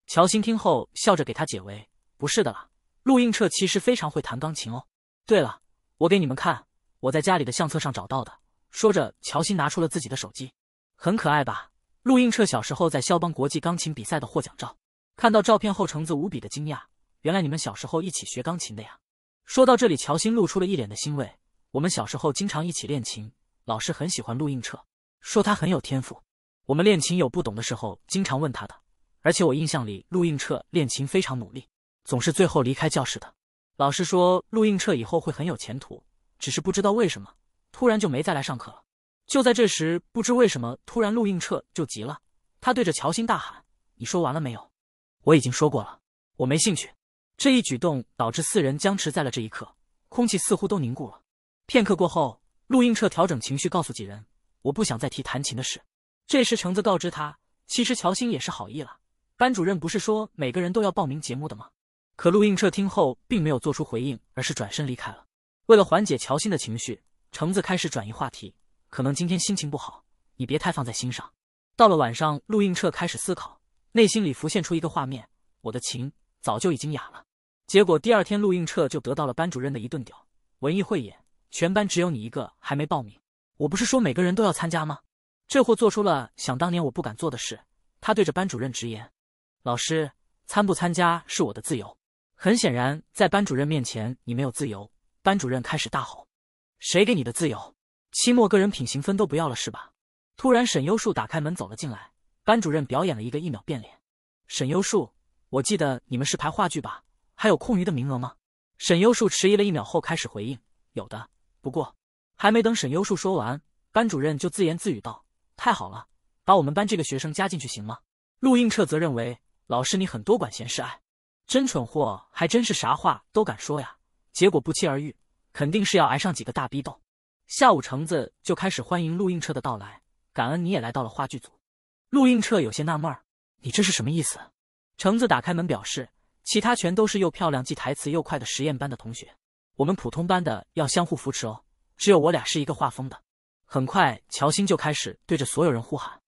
乔欣听后笑着给他解围：“不是的啦，陆映彻其实非常会弹钢琴哦。对了，我给你们看。”我在家里的相册上找到的。说着，乔欣拿出了自己的手机，很可爱吧？陆映彻小时候在肖邦国际钢琴比赛的获奖照。看到照片后，橙子无比的惊讶，原来你们小时候一起学钢琴的呀！说到这里，乔欣露出了一脸的欣慰。我们小时候经常一起练琴，老师很喜欢陆映彻，说他很有天赋。我们练琴有不懂的时候，经常问他的。而且我印象里，陆映彻练琴非常努力，总是最后离开教室的。老师说，陆映彻以后会很有前途。只是不知道为什么，突然就没再来上课了。就在这时，不知为什么，突然陆映彻就急了，他对着乔欣大喊：“你说完了没有？我已经说过了，我没兴趣。”这一举动导致四人僵持在了这一刻，空气似乎都凝固了。片刻过后，陆映彻调整情绪，告诉几人：“我不想再提弹琴的事。”这时，橙子告知他：“其实乔欣也是好意了，班主任不是说每个人都要报名节目的吗？”可陆映彻听后并没有做出回应，而是转身离开了。为了缓解乔欣的情绪，橙子开始转移话题。可能今天心情不好，你别太放在心上。到了晚上，陆映彻开始思考，内心里浮现出一个画面：我的琴早就已经哑了。结果第二天，陆映彻就得到了班主任的一顿屌。文艺汇演，全班只有你一个还没报名。我不是说每个人都要参加吗？这货做出了想当年我不敢做的事。他对着班主任直言：“老师，参不参加是我的自由。”很显然，在班主任面前，你没有自由。班主任开始大吼：“谁给你的自由？期末个人品行分都不要了是吧？”突然，沈优树打开门走了进来。班主任表演了一个一秒变脸。沈优树，我记得你们是排话剧吧？还有空余的名额吗？沈优树迟疑了一秒后开始回应：“有的。”不过，还没等沈优树说完，班主任就自言自语道：“太好了，把我们班这个学生加进去行吗？”陆映彻则认为：“老师你很多管闲事，哎，真蠢货，还真是啥话都敢说呀。”结果不期而遇，肯定是要挨上几个大逼斗。下午，橙子就开始欢迎陆映彻的到来，感恩你也来到了话剧组。陆映彻有些纳闷儿：“你这是什么意思？”橙子打开门表示：“其他全都是又漂亮、记台词又快的实验班的同学，我们普通班的要相互扶持哦。只有我俩是一个画风的。”很快，乔欣就开始对着所有人呼喊：“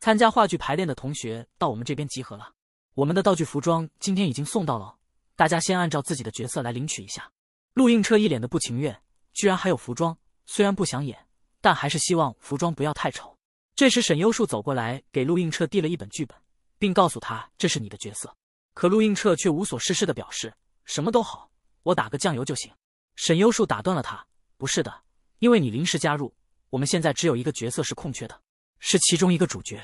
参加话剧排练的同学到我们这边集合了，我们的道具服装今天已经送到了，大家先按照自己的角色来领取一下。”陆映彻一脸的不情愿，居然还有服装。虽然不想演，但还是希望服装不要太丑。这时，沈优树走过来，给陆映彻递了一本剧本，并告诉他这是你的角色。可陆映彻却无所事事的表示：“什么都好，我打个酱油就行。”沈优树打断了他：“不是的，因为你临时加入，我们现在只有一个角色是空缺的，是其中一个主角。”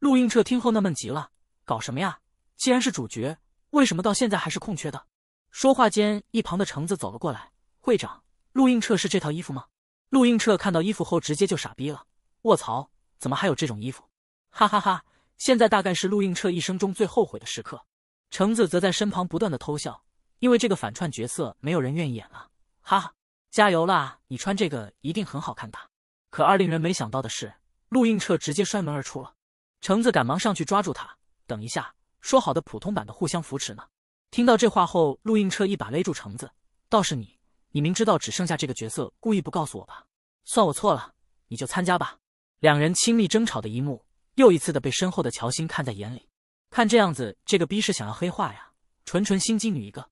陆映彻听后纳闷极了：“搞什么呀？既然是主角，为什么到现在还是空缺的？”说话间，一旁的橙子走了过来。会长，陆映彻是这套衣服吗？陆映彻看到衣服后，直接就傻逼了。卧槽，怎么还有这种衣服？哈哈哈！现在大概是陆映彻一生中最后悔的时刻。橙子则在身旁不断的偷笑，因为这个反串角色没有人愿意演了。哈哈，加油啦！你穿这个一定很好看的。可二令人没想到的是，陆映彻直接摔门而出了。橙子赶忙上去抓住他，等一下，说好的普通版的互相扶持呢？听到这话后，陆映彻一把勒住橙子，倒是你，你明知道只剩下这个角色，故意不告诉我吧？算我错了，你就参加吧。两人亲密争吵的一幕，又一次的被身后的乔欣看在眼里。看这样子，这个逼是想要黑化呀，纯纯心机女一个。